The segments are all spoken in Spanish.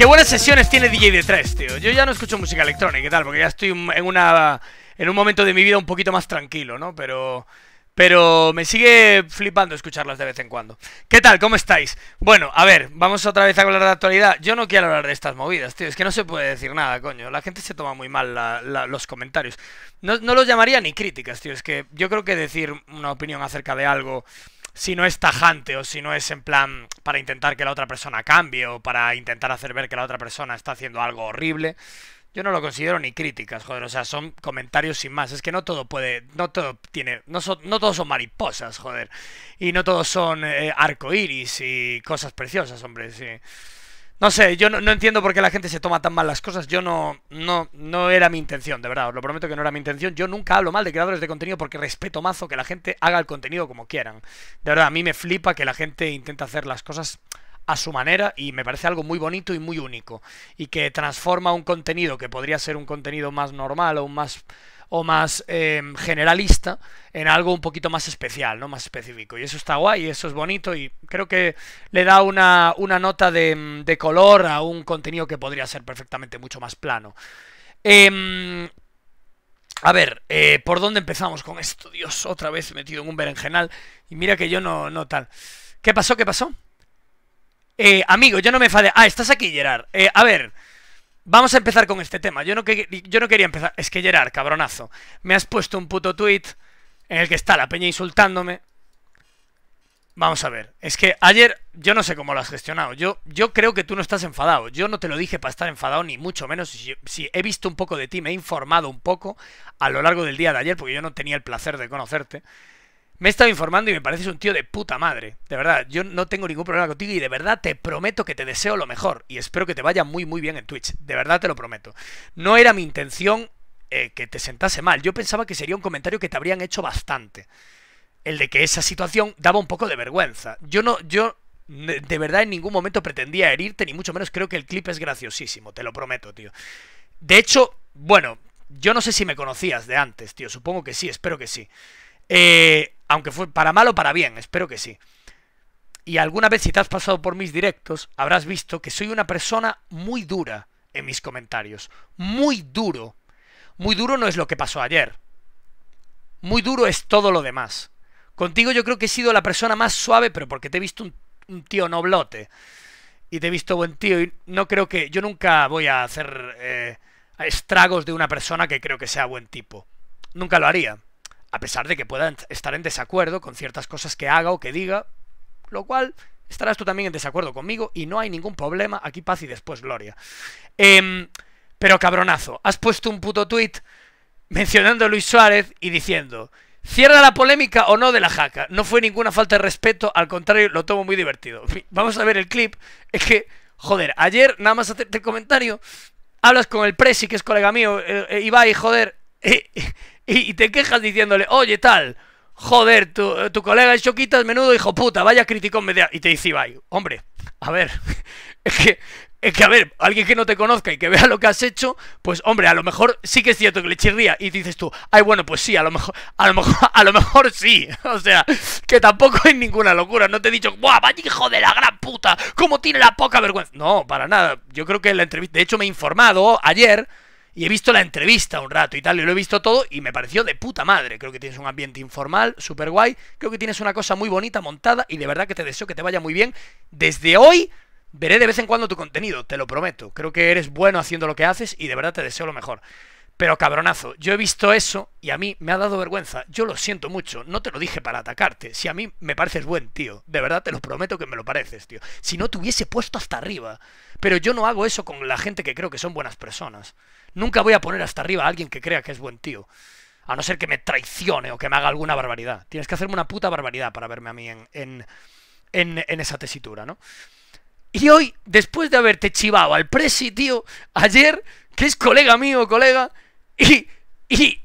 Qué buenas sesiones tiene DJ de 3, tío. Yo ya no escucho música electrónica qué tal, porque ya estoy en una en un momento de mi vida un poquito más tranquilo, ¿no? Pero pero me sigue flipando escucharlas de vez en cuando. ¿Qué tal? ¿Cómo estáis? Bueno, a ver, vamos otra vez a hablar de la actualidad. Yo no quiero hablar de estas movidas, tío. Es que no se puede decir nada, coño. La gente se toma muy mal los comentarios. No, no los llamaría ni críticas, tío. Es que yo creo que decir una opinión acerca de algo si no es tajante o si no es en plan para intentar que la otra persona cambie o para intentar hacer ver que la otra persona está haciendo algo horrible. Yo no lo considero ni críticas, joder, o sea, son comentarios sin más. Es que no todo puede, no todo tiene, no, son no todos son mariposas, joder. Y no todos son arco eh, arcoiris y cosas preciosas, hombre, sí. No sé, yo no, entiendo por qué la gente se toma tan mal las cosas. Yo no, no, no era mi intención, de verdad. Os lo prometo que no era mi intención. Yo nunca hablo mal de creadores de contenido porque respeto mazo que la gente haga el contenido como quieran. De verdad, a mí me flipa que la gente intente hacer las cosas a su manera y me parece algo muy bonito y muy único. Y que transforma un contenido que podría ser un contenido más normal o un más o más em, generalista en algo un poquito más especial, ¿no? Más específico. Y eso está guay, eso es bonito y creo que le da una, nota em, de, color a un contenido que podría ser perfectamente mucho más plano. Em, a ver, eh, ¿por dónde empezamos con esto? Dios, otra vez metido en un berenjenal. Y mira que yo no, no tal. ¿Qué pasó? ¿Qué pasó? Eh, amigo, yo no me fade Ah, estás aquí, Gerard. Eh, a ver, Vamos a empezar con este tema. Yo no, quería empezar. Es que Gerard, cabronazo, me has puesto un puto tweet en el que está la peña insultándome. Vamos a ver. Es que ayer yo no sé cómo lo has gestionado. Yo, yo creo que tú no estás enfadado. Yo no te lo dije para estar enfadado, ni mucho menos. Si, si he visto un poco de ti, me he informado un poco a lo largo del día de ayer, porque yo no tenía el placer de conocerte. Me he estado informando y me pareces un tío de puta madre. De verdad, yo no tengo ningún problema contigo y de verdad te prometo que te deseo lo mejor y espero que te vaya muy muy bien en Twitch. De verdad te lo prometo. No era mi intención eh, que te sentase mal. Yo pensaba que sería un comentario que te habrían hecho bastante. El de que esa situación daba un poco de vergüenza. Yo no, yo de verdad en ningún momento pretendía herirte, ni mucho menos creo que el clip es graciosísimo, te lo prometo, tío. De hecho, bueno, yo no sé si me conocías de antes, tío. Supongo que sí, espero que sí. Eh, aunque fue para mal o para bien, espero que sí. Y alguna vez si te has pasado por mis directos, habrás visto que soy una persona muy dura en mis comentarios. Muy duro. Muy duro no es lo que pasó ayer. Muy duro es todo lo demás. Contigo yo creo que he sido la persona más suave, pero porque te he visto un, tío noblote. Y te he visto buen tío. Y no creo que... Yo nunca voy a hacer eh, estragos de una persona que creo que sea buen tipo. Nunca lo haría a pesar de que puedan estar en desacuerdo con ciertas cosas que haga o que diga, lo cual estarás tú también en desacuerdo conmigo y no hay ningún problema, aquí paz y después gloria. Em, pero cabronazo, has puesto un puto tweet mencionando a Luis Suárez y diciendo, cierra la polémica o no de la jaca, no fue ninguna falta de respeto, al contrario, lo tomo muy divertido. Vamos a ver el clip, es que, joder, ayer nada más hacerte el comentario, hablas con el Presi, que es colega mío, eh, eh Ibai, joder, eh, y, te quejas diciéndole, oye, tal, joder, tu, colega es Choquita menudo hijo puta, vaya criticón media. Y te dice Ibai, hombre, a ver, es que, es que a ver, alguien que no te conozca y que vea lo que has hecho, pues hombre, a lo mejor sí que es cierto que le chirría y dices tú, ay bueno, pues sí, a lo mejor, a lo mejor, a lo mejor sí. O sea, que tampoco es ninguna locura. No te he dicho, guau, vaya hijo de la gran puta, cómo tiene la poca vergüenza. No, para nada. Yo creo que en la entrevista, de hecho me he informado ayer y he visto la entrevista un rato y tal, y lo he visto todo y me pareció de puta madre. Creo que tienes un ambiente informal, súper guay. Creo que tienes una cosa muy bonita montada y de verdad que te deseo que te vaya muy bien. Desde hoy veré de vez en cuando tu contenido, te lo prometo. Creo que eres bueno haciendo lo que haces y de verdad te deseo lo mejor. Pero cabronazo, yo he visto eso y a mí me ha dado vergüenza. Yo lo siento mucho, no te lo dije para atacarte. Si a mí me pareces buen tío, de verdad te lo prometo que me lo pareces, tío. Si no te hubiese puesto hasta arriba. Pero yo no hago eso con la gente que creo que son buenas personas. Nunca voy a poner hasta arriba a alguien que crea que es buen tío. A no ser que me traicione o que me haga alguna barbaridad. Tienes que hacerme una puta barbaridad para verme a mí en, en, esa tesitura, ¿no? Y hoy, después de haberte chivado al presi, tío, ayer, que es colega mío, colega, y, y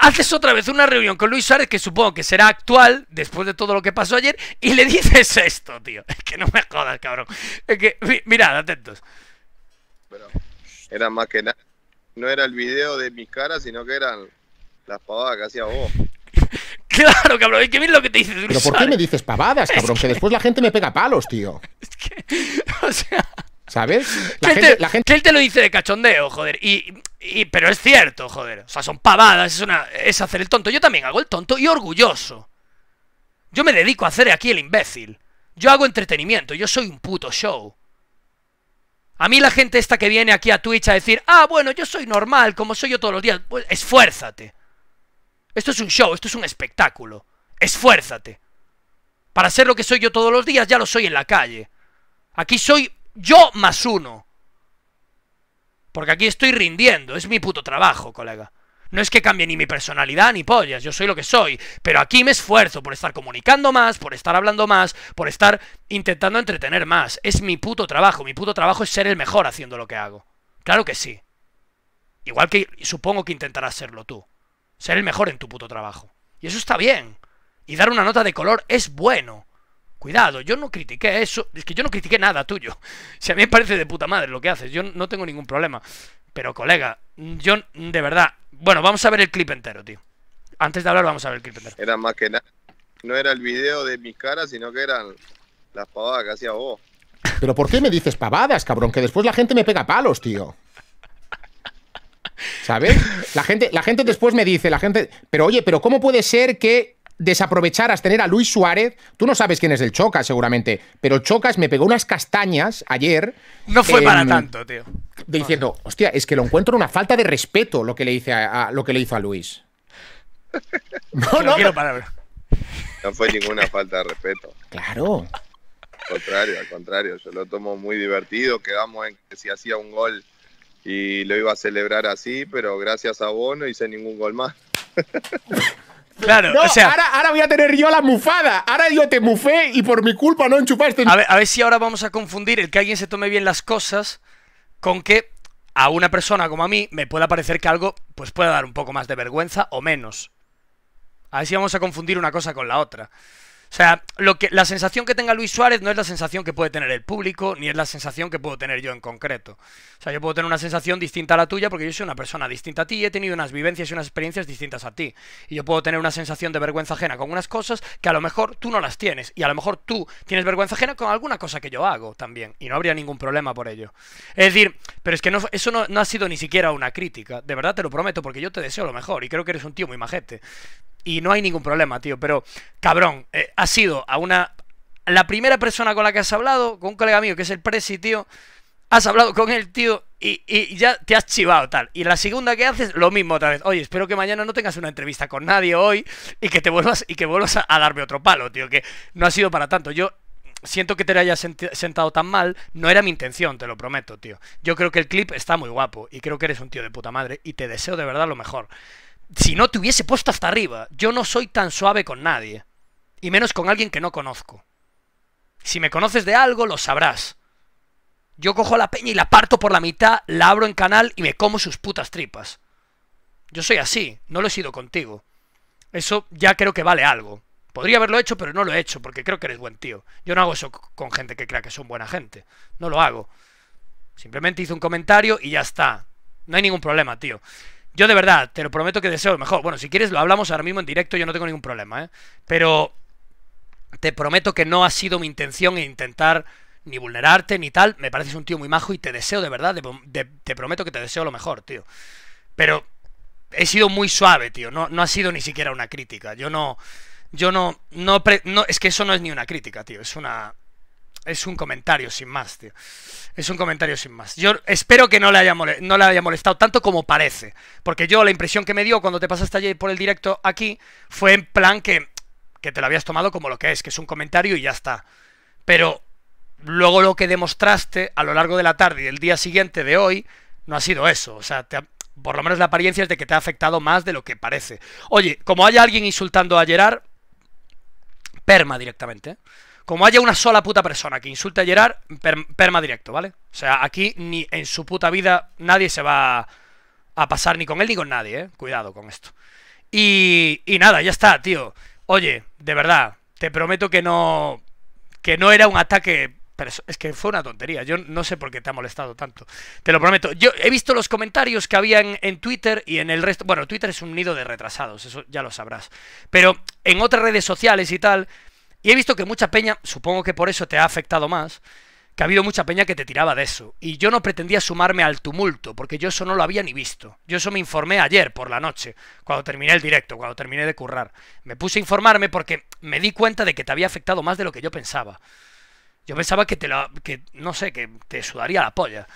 haces otra vez una reunión con Luis Suárez, que supongo que será actual, después de todo lo que pasó ayer, y le dices esto, tío. Es que no me jodas, cabrón. Es que, mirad, atentos. Pero era más que nada no era el video de mis caras, sino que eran las pavadas que hacía vos. Claro, cabrón, hay que ver lo que te dices. Pero ¿por qué me dices pavadas, cabrón? que... después la gente me pega palos, tío. Es que, o sea... ¿Sabes? La gente, te, la gente... que él te lo dice de cachondeo, joder. Y, y, pero es cierto, joder. O sea, son pavadas, es, una, es hacer el tonto. Yo también hago el tonto y orgulloso. Yo me dedico a hacer aquí el imbécil. Yo hago entretenimiento, yo soy un puto show. A mí la gente esta que viene aquí a Twitch a decir, ah, bueno, yo soy normal, como soy yo todos los días, pues, esfuérzate. Esto es un show, esto es un espectáculo. Esfuérzate. Para ser lo que soy yo todos los días, ya lo soy en la calle. Aquí soy yo más uno. Porque aquí estoy rindiendo, es mi puto trabajo, colega. No es que cambie ni mi personalidad ni pollas, yo soy lo que soy, pero aquí me esfuerzo por estar comunicando más, por estar hablando más, por estar intentando entretener más. Es mi puto trabajo, mi puto trabajo es ser el mejor haciendo lo que hago. Claro que sí. Igual que supongo que intentarás serlo tú. Ser el mejor en tu puto trabajo. Y eso está bien. Y dar una nota de color es bueno. Cuidado, yo no critiqué eso. Es que yo no critiqué nada tuyo. Si a mí me parece de puta madre lo que haces, yo no tengo ningún problema. Pero colega, yo, de verdad. Bueno, vamos a ver el clip entero, tío. Antes de hablar, vamos a ver el clip entero. Era más que nada. No era el video de mi cara, sino que eran las pavadas que hacía vos. Pero ¿por qué me dices pavadas, cabrón? Que después la gente me pega palos, tío. ¿Sabes? La gente, la gente después me dice, la gente. Pero oye, pero ¿cómo puede ser que desaprovecharas tener a Luis Suárez, tú no sabes quién es el Chocas seguramente, pero Chocas me pegó unas castañas ayer. No fue para em, tanto, tío. Diciendo, hostia, es que lo encuentro una falta de respeto lo que le, a, lo que le hizo a Luis. No, no. no fue ninguna falta de respeto. Claro. Al contrario, al contrario, yo lo tomo muy divertido, quedamos en que si hacía un gol y lo iba a celebrar así, pero gracias a vos no hice ningún gol más. Claro, no, o sea, ahora, ahora, voy a tener yo la mufada. Ahora yo te mufé y por mi culpa no enchufaste. A ver, a ver si ahora vamos a confundir el que alguien se tome bien las cosas con que a una persona como a mí me pueda parecer que algo pues pueda dar un poco más de vergüenza o menos. A ver si vamos a confundir una cosa con la otra. O sea, lo que, la sensación que tenga Luis Suárez no es la sensación que puede tener el público, ni es la sensación que puedo tener yo en concreto. O sea, yo puedo tener una sensación distinta a la tuya porque yo soy una persona distinta a ti y he tenido unas vivencias y unas experiencias distintas a ti. Y yo puedo tener una sensación de vergüenza ajena con unas cosas que a lo mejor tú no las tienes. Y a lo mejor tú tienes vergüenza ajena con alguna cosa que yo hago también. Y no habría ningún problema por ello. Es decir, pero es que eso no ha sido ni siquiera una crítica. De verdad te lo prometo porque yo te deseo lo mejor y creo que eres un tío muy majete y no hay ningún problema, tío. Pero, cabrón, has eh, ha sido a una. La primera persona con la que has hablado, con un colega mío que es el Presi, tío. Has hablado con el tío, y, ya te has chivado, tal. Y la segunda que haces, lo mismo otra vez. Oye, espero que mañana no tengas una entrevista con nadie hoy y que te vuelvas, y que vuelvas a, darme otro palo, tío. Que no ha sido para tanto. Yo siento que te lo hayas sentado tan mal, no era mi intención, te lo prometo, tío. Yo creo que el clip está muy guapo y creo que eres un tío de puta madre y te deseo de verdad lo mejor si no te hubiese puesto hasta arriba, yo no soy tan suave con nadie. Y menos con alguien que no conozco. Si me conoces de algo, lo sabrás. Yo cojo la peña y la parto por la mitad, la abro en canal y me como sus putas tripas. Yo soy así, no lo he sido contigo. Eso ya creo que vale algo. Podría haberlo hecho, pero no lo he hecho, porque creo que eres buen tío. Yo no hago eso con gente que crea que son buena gente. No lo hago. Simplemente hice un comentario y ya está. No hay ningún problema, tío. Yo de verdad, te lo prometo que deseo lo mejor. Bueno, si quieres lo hablamos ahora mismo en directo, yo no tengo ningún problema, ¿eh? Pero te prometo que no ha sido mi intención intentar ni vulnerarte ni tal. Me pareces un tío muy majo y te deseo de verdad, te prometo que te deseo lo mejor, tío. Pero he sido muy suave, tío. No, no ha sido ni siquiera una crítica. Yo no... Yo no... no es que eso no es ni una crítica, tío. Es una es un comentario sin más, tío. Es un comentario sin más. Yo espero que no le haya, molestado, tanto como parece. Porque yo la impresión que me dio cuando te pasaste ayer por el directo aquí fue en plan que, te lo habías tomado como lo que es, que es un comentario y ya está. Pero luego lo que demostraste a lo largo de la tarde y el día siguiente de hoy no ha sido eso. O sea, por lo menos la apariencia es de que te ha afectado más de lo que parece. Oye, como hay alguien insultando a Gerard, perma directamente. ¿eh? Como haya una sola puta persona que insulte a Gerard, perma directo, ¿vale? O sea, aquí ni en su puta vida nadie se va a pasar ni con él ni con nadie, ¿eh? Cuidado con esto. Y, nada, ya está, tío. Oye, de verdad, te prometo que no... Que no era un ataque... es que fue una tontería. Yo no sé por qué te ha molestado tanto. Te lo prometo. Yo he visto los comentarios que había en Twitter y en el resto... Bueno, Twitter es un nido de retrasados, eso ya lo sabrás. Pero en otras redes sociales y tal y he visto que mucha peña, supongo que por eso te ha afectado más, que ha habido mucha peña que te tiraba de eso. Y yo no pretendía sumarme al tumulto, porque yo eso no lo había ni visto. Yo eso me informé ayer por la noche, cuando terminé el directo, cuando terminé de currar. Me puse a informarme porque me di cuenta de que te había afectado más de lo que yo pensaba. Yo pensaba que te la, que no sé, que te sudaría la polla.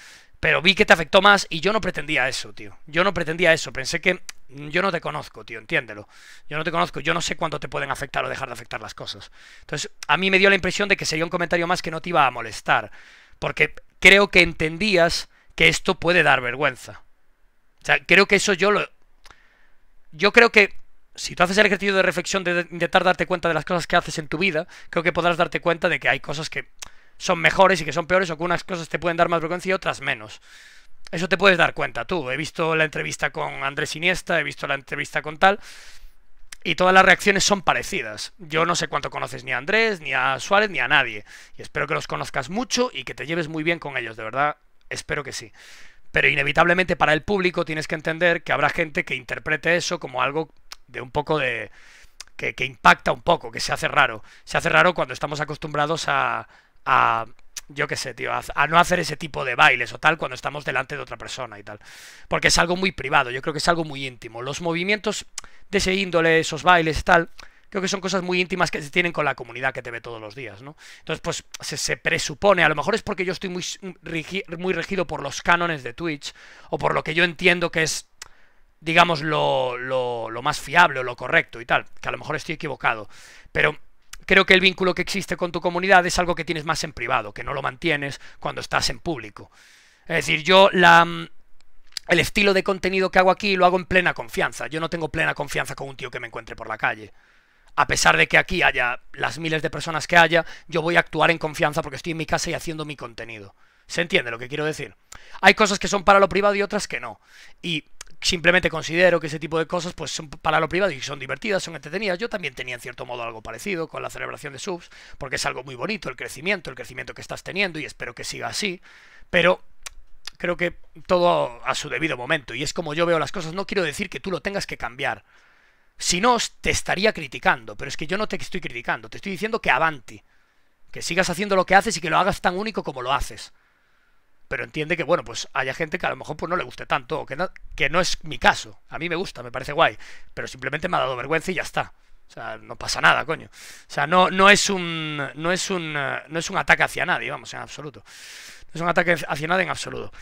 Pero vi que te afectó más y yo no pretendía eso, tío. Yo no pretendía eso. Pensé que Mm, yo no te conozco, tío, entiéndelo. Yo no te conozco, yo no sé cuánto te pueden afectar o dejar de afectar las cosas. Entonces, a mí me dio la impresión de que sería un comentario más que no te iba a molestar, porque creo que entendías que esto puede dar vergüenza. O sea, creo que eso yo lo... Yo creo que si tú haces el ejercicio de reflexión de intentar darte cuenta de las cosas que haces en tu vida, creo que podrás darte cuenta de que hay cosas que son mejores y que son peores o que unas cosas te pueden dar más vergüenza y otras menos. Eso te puedes dar cuenta tú. He visto la entrevista con Andrés Iniesta, he visto la entrevista con tal, y todas las reacciones son parecidas. Yo no sé cuánto conoces ni a Andrés, ni a Suárez, ni a nadie. Y espero que los conozcas mucho y que te lleves muy bien con ellos, de verdad. Espero que sí. Pero inevitablemente para el público tienes que entender que habrá gente que interprete eso como algo de un poco de... que, impacta un poco, que se hace raro. Se hace raro cuando estamos acostumbrados a, a yo qué sé, tío, a, no hacer ese tipo de bailes o tal cuando estamos delante de otra persona y tal. Porque es algo muy privado, yo creo que es algo muy íntimo. Los movimientos de ese índole, esos bailes y tal, creo que son cosas muy íntimas que se tienen con la comunidad que te ve todos los días, ¿no? Entonces, pues se, presupone, a lo mejor es porque yo estoy muy, muy regido por los cánones de Twitch o por lo que yo entiendo que es digamos, lo, lo, lo más fiable o lo correcto y tal, que a lo mejor estoy equivocado, pero creo que el vínculo que existe con tu comunidad es algo que tienes más en privado, que no lo mantienes cuando estás en público. Es decir, yo la, mm, el estilo de contenido que hago aquí lo hago en plena confianza. Yo no tengo plena confianza con un tío que me encuentre por la calle. A pesar de que aquí haya las miles de personas que haya, yo voy a actuar en confianza porque estoy en mi casa y haciendo mi contenido. ¿Se entiende lo que quiero decir? Hay cosas que son para lo privado y otras que no. Y simplemente considero que ese tipo de cosas pues son para lo privado y son divertidas, son entretenidas. Yo también tenía en cierto modo algo parecido con la celebración de subs, porque es algo muy bonito el crecimiento, el crecimiento que estás teniendo y espero que siga así, pero creo que todo a su debido momento y es como yo veo las cosas, no quiero decir que tú lo tengas que cambiar. Si no, te estaría criticando, pero es que yo no te estoy criticando, te estoy diciendo que avanti, que sigas haciendo lo que haces y que lo hagas tan único como lo haces pero entiende que, bueno, pues haya gente que a lo mejor pues, no le guste tanto, o que no, que no es mi caso. A mí me gusta, me parece guay, pero simplemente me ha dado vergüenza y ya está. O sea, no pasa nada, coño. O sea, no, no es un. No es un. No es un ataque hacia nadie, vamos, en absoluto. No es un ataque hacia nadie en absoluto.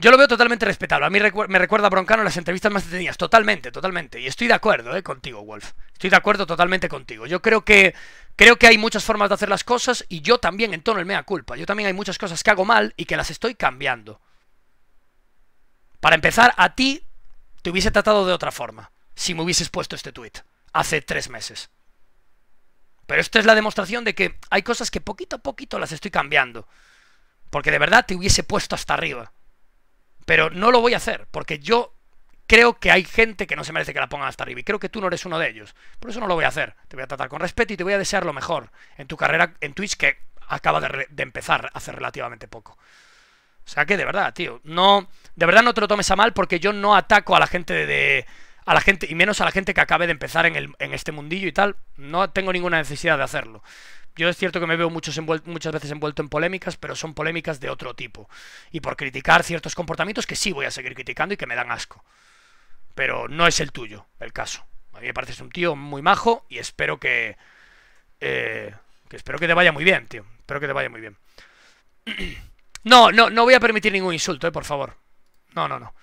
Yo lo veo totalmente respetable. A mí me recuerda Broncano las entrevistas más detenidas. Totalmente, totalmente. Y estoy de acuerdo eh, contigo, Wolf. Estoy de acuerdo totalmente contigo. Yo creo que, creo que hay muchas formas de hacer las cosas y yo también entono el mea culpa. Yo también hay muchas cosas que hago mal y que las estoy cambiando. Para empezar, a ti te hubiese tratado de otra forma si me hubieses puesto este tuit hace tres meses. Pero esta es la demostración de que hay cosas que poquito a poquito las estoy cambiando. Porque de verdad te hubiese puesto hasta arriba. Pero no lo voy a hacer, porque yo creo que hay gente que no se merece que la pongan hasta arriba. Y creo que tú no eres uno de ellos. Por eso no lo voy a hacer. Te voy a tratar con respeto y te voy a desear lo mejor en tu carrera en Twitch que acaba de, empezar hace relativamente poco. O sea que de verdad, tío, no, de verdad no te lo tomes a mal porque yo no ataco a la gente de, a la gente y menos a la gente que acabe de empezar en, en este mundillo y tal. No tengo ninguna necesidad de hacerlo. Yo es cierto que me veo muchos muchas veces envuelto en polémicas, pero son polémicas de otro tipo. Y por criticar ciertos comportamientos que sí voy a seguir criticando y que me dan asco. Pero no es el tuyo, el caso. A mí me pareces un tío muy majo y espero que... Eh, espero que te vaya muy bien, tío. Espero que te vaya muy bien. No, no, no voy a permitir ningún insulto, eh, por favor. No, no, no.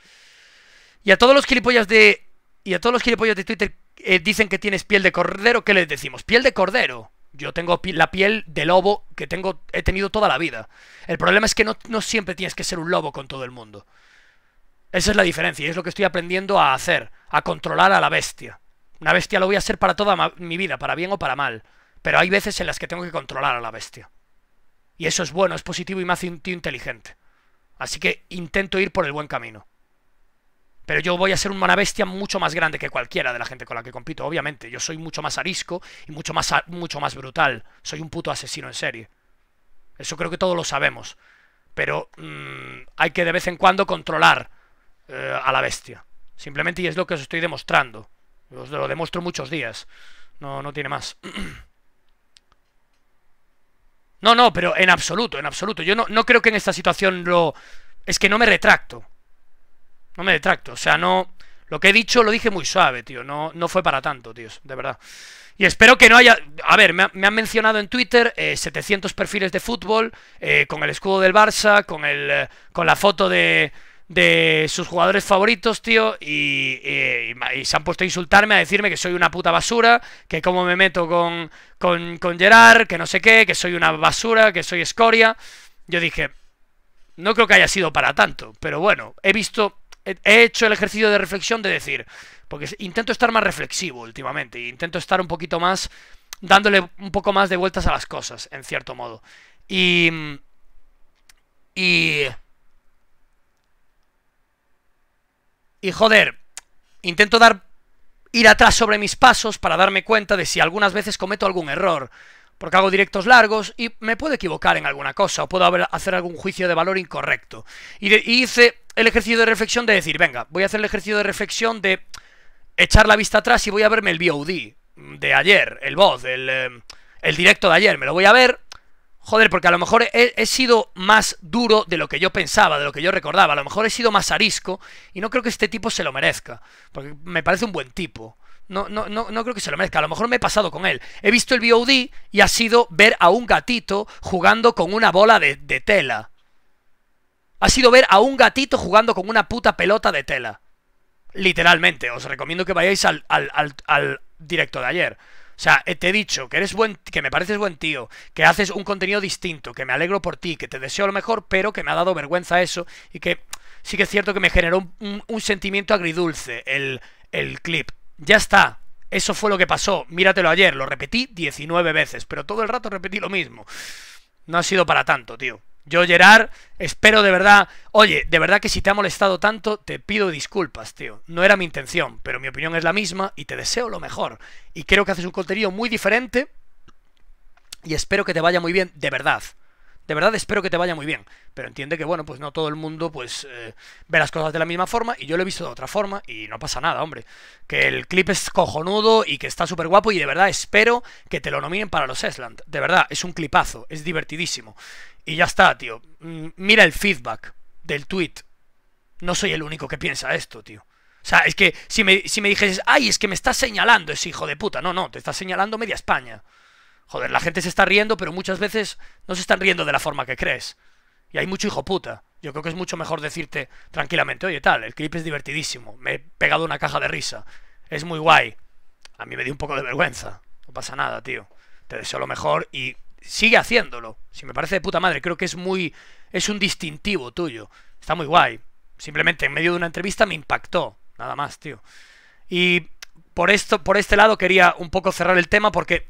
Y a todos los gilipollas de... Y a todos los gilipollas de Twitter eh, dicen que tienes piel de cordero, ¿qué les decimos? ¿Piel de cordero? Yo tengo la piel de lobo que tengo, he tenido toda la vida. El problema es que no, no siempre tienes que ser un lobo con todo el mundo. Esa es la diferencia y es lo que estoy aprendiendo a hacer, a controlar a la bestia. Una bestia lo voy a hacer para toda mi vida, para bien o para mal. Pero hay veces en las que tengo que controlar a la bestia. Y eso es bueno, es positivo y me hace un tío inteligente. Así que intento ir por el buen camino. Pero yo voy a ser una bestia mucho más grande que cualquiera de la gente con la que compito, obviamente. Yo soy mucho más arisco y mucho más, mucho más brutal. Soy un puto asesino en serie. Eso creo que todos lo sabemos. Pero mm, hay que de vez en cuando controlar eh, a la bestia. Simplemente y es lo que os estoy demostrando. Os lo demuestro muchos días. No, no tiene más. No, no, pero en absoluto, en absoluto. Yo no creo que en esta situación lo... Es que no me retracto. No me detracto, o sea, no... Lo que he dicho lo dije muy suave, tío. No, no fue para tanto, tío. de verdad. Y espero que no haya... A ver, me, han mencionado en Twitter 700 eh, perfiles de fútbol eh, con el escudo del Barça, con, el, eh, con la foto de, de sus jugadores favoritos, tío, y, se han puesto a insultarme, a decirme que soy una puta basura, que cómo me meto con, con, con Gerard, que no sé qué, que soy una basura, que soy escoria. Yo dije, no creo que haya sido para tanto, pero bueno, he visto he hecho el ejercicio de reflexión de decir, porque intento estar más reflexivo últimamente, intento estar un poquito más dándole un poco más de vueltas a las cosas, en cierto modo. Y... Y... Y joder, intento dar ir atrás sobre mis pasos para darme cuenta de si algunas veces cometo algún error porque hago directos largos y me puedo equivocar en alguna cosa o puedo hacer algún juicio de valor incorrecto. Y, hice el ejercicio de reflexión de decir, venga, voy a hacer el ejercicio de reflexión de echar la vista atrás y voy a verme el VOD de ayer, el voz, el, eh, el directo de ayer, me lo voy a ver. Joder, porque a lo mejor he, he sido más duro de lo que yo pensaba, de lo que yo recordaba. A lo mejor he sido más arisco y no creo que este tipo se lo merezca, porque me parece un buen tipo. No, no, no, no creo que se lo merezca. A lo mejor me he pasado con él. He visto el VOD y ha sido ver a un gatito jugando con una bola de, tela. Ha sido ver a un gatito jugando con una puta pelota de tela. Literalmente. Os recomiendo que vayáis al, al, directo de ayer. O sea, eh, te he dicho que eres buen, que me pareces buen tío, que haces un contenido distinto, que me alegro por ti, que te deseo lo mejor, pero que me ha dado vergüenza eso y que sí que es cierto que me generó un, un sentimiento agridulce el, el clip. Ya está. Eso fue lo que pasó. Míratelo ayer. Lo repetí 19 veces, pero todo el rato repetí lo mismo. No ha sido para tanto, tío. Yo, Gerard, espero de verdad. Oye, de verdad que si te ha molestado tanto, te pido disculpas, tío. No era mi intención, pero mi opinión es la misma y te deseo lo mejor. Y creo que haces un contenido muy diferente y espero que te vaya muy bien, de verdad de verdad espero que te vaya muy bien, pero entiende que, bueno, pues no todo el mundo pues eh, ve las cosas de la misma forma y yo lo he visto de otra forma y no pasa nada, hombre. Que el clip es cojonudo y que está súper guapo y de verdad espero que te lo nominen para los Esland. De verdad, es un clipazo, es divertidísimo. Y ya está, tío. Mm, mira el feedback del tweet. No soy el único que piensa esto, tío. O sea, es que si me, si dijes, ay, es que me estás señalando ese hijo de puta. No, no, te está señalando media España. Joder, la gente se está riendo, pero muchas veces no se están riendo de la forma que crees. Y hay mucho hijo puta. Yo creo que es mucho mejor decirte tranquilamente, oye, tal, el clip es divertidísimo, me he pegado una caja de risa, es muy guay. A mí me dio un poco de vergüenza. No pasa nada, tío. Te deseo lo mejor y sigue haciéndolo. Si me parece de puta madre, creo que es muy. es un distintivo tuyo. Está muy guay. Simplemente en medio de una entrevista me impactó. Nada más, tío. Y por esto, por este lado quería un poco cerrar el tema porque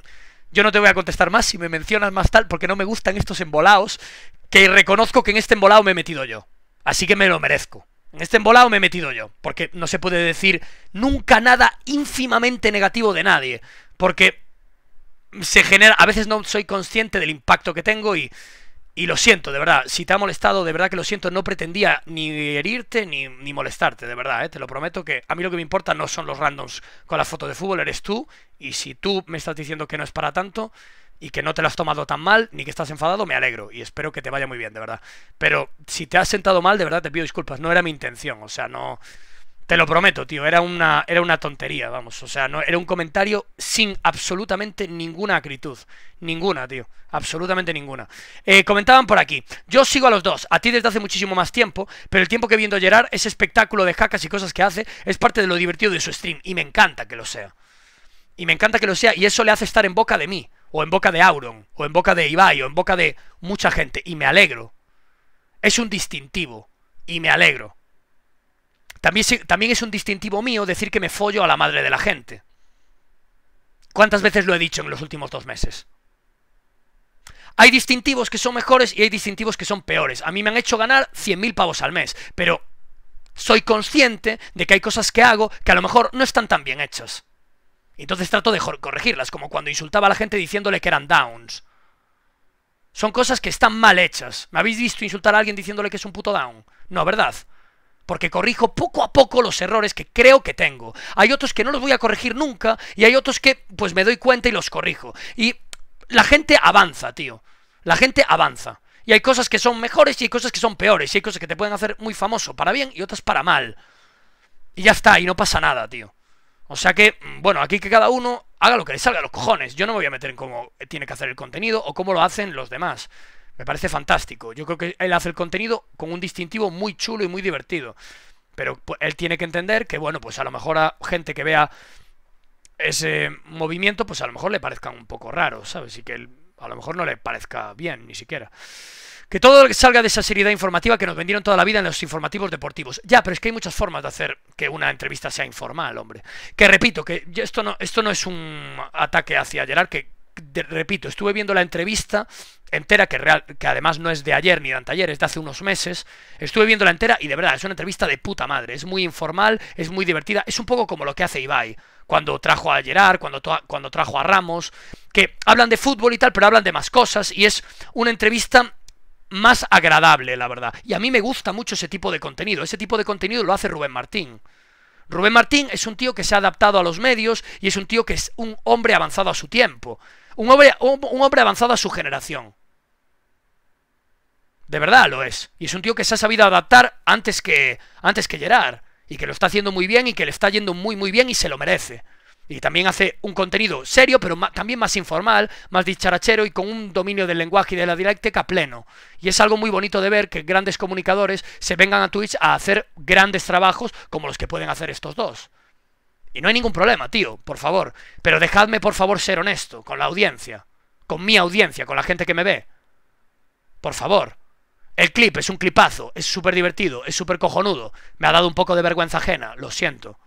yo no te voy a contestar más si me mencionas más tal, porque no me gustan estos embolaos, que reconozco que en este embolado me he metido yo. Así que me lo merezco. En este embolado me he metido yo, porque no se puede decir nunca nada ínfimamente negativo de nadie, porque se genera, a veces no soy consciente del impacto que tengo y y lo siento, de verdad. Si te ha molestado, de verdad que lo siento. No pretendía ni herirte ni, molestarte, de verdad. ¿eh? Te lo prometo que a mí lo que me importa no son los randoms con la foto de fútbol, eres tú. Y si tú me estás diciendo que no es para tanto y que no te lo has tomado tan mal ni que estás enfadado, me alegro. Y espero que te vaya muy bien, de verdad. Pero si te has sentado mal, de verdad te pido disculpas. No era mi intención. O sea, no... Te lo prometo, tío, era una, era una tontería, vamos. O sea, no, era un comentario sin absolutamente ninguna acritud. Ninguna, tío. Absolutamente ninguna. Eh, comentaban por aquí. Yo sigo a los dos, a ti desde hace muchísimo más tiempo, pero el tiempo que viendo Gerard, ese espectáculo de jacas y cosas que hace, es parte de lo divertido de su stream. Y me encanta que lo sea. Y me encanta que lo sea, y eso le hace estar en boca de mí, o en boca de Auron, o en boca de Ibai, o en boca de mucha gente. Y me alegro. Es un distintivo. Y me alegro. También, es un distintivo mío decir que me follo a la madre de la gente. ¿Cuántas veces lo he dicho en los últimos dos meses? Hay distintivos que son mejores y hay distintivos que son peores. A mí me han hecho ganar 100.000 pavos al mes, pero soy consciente de que hay cosas que hago que a lo mejor no están tan bien hechas. Entonces trato de corregirlas, como cuando insultaba a la gente diciéndole que eran downs. Son cosas que están mal hechas. ¿Me habéis visto insultar a alguien diciéndole que es un puto down? No, ¿verdad? porque corrijo poco a poco los errores que creo que tengo. Hay otros que no los voy a corregir nunca y hay otros que pues me doy cuenta y los corrijo. Y la gente avanza, tío. La gente avanza. Y hay cosas que son mejores y hay cosas que son peores. Y hay cosas que te pueden hacer muy famoso para bien y otras para mal. Y ya está, y no pasa nada, tío. O sea que, mm, bueno, aquí que cada uno haga lo que le salga a los cojones. Yo no me voy a meter en cómo tiene que hacer el contenido o cómo lo hacen los demás. Me parece fantástico. Yo creo que él hace el contenido con un distintivo muy chulo y muy divertido. Pero pues, él tiene que entender que, bueno, pues a lo mejor a gente que vea ese movimiento, pues a lo mejor le parezca un poco raro, ¿sabes? Y que a lo mejor no le parezca bien, ni siquiera. Que todo lo que salga de esa seriedad informativa que nos vendieron toda la vida en los informativos deportivos. Ya, pero es que hay muchas formas de hacer que una entrevista sea informal, hombre. Que repito, que esto no, esto no es un ataque hacia Gerard, que repito, estuve viendo la entrevista entera, que, real, que además no es de ayer ni de anteayer, es de hace unos meses. Estuve viendo la entera y de verdad, es una entrevista de puta madre. Es muy informal, es muy divertida. Es un poco como lo que hace Ibai, cuando trajo a Gerard, cuando, cuando trajo a Ramos, que hablan de fútbol y tal, pero hablan de más cosas y es una entrevista más agradable, la verdad. Y a mí me gusta mucho ese tipo de contenido. Ese tipo de contenido lo hace Rubén Martín. Rubén Martín es un tío que se ha adaptado a los medios y es un tío que es un hombre avanzado a su tiempo un hombre, hombre avanzado a su generación. De verdad lo es. Y es un tío que se ha sabido adaptar antes que, antes que Gerard. Y que lo está haciendo muy bien y que le está yendo muy, muy bien y se lo merece. Y también hace un contenido serio, pero también más informal, más dicharachero y con un dominio del lenguaje y de la didáctica pleno. Y es algo muy bonito de ver que grandes comunicadores se vengan a Twitch a hacer grandes trabajos como los que pueden hacer estos dos. Y no hay ningún problema, tío, por favor. Pero dejadme, por favor, ser honesto con la audiencia. Con mi audiencia, con la gente que me ve. Por favor. El clip es un clipazo, es súper divertido, es súper cojonudo. Me ha dado un poco de vergüenza ajena, lo siento.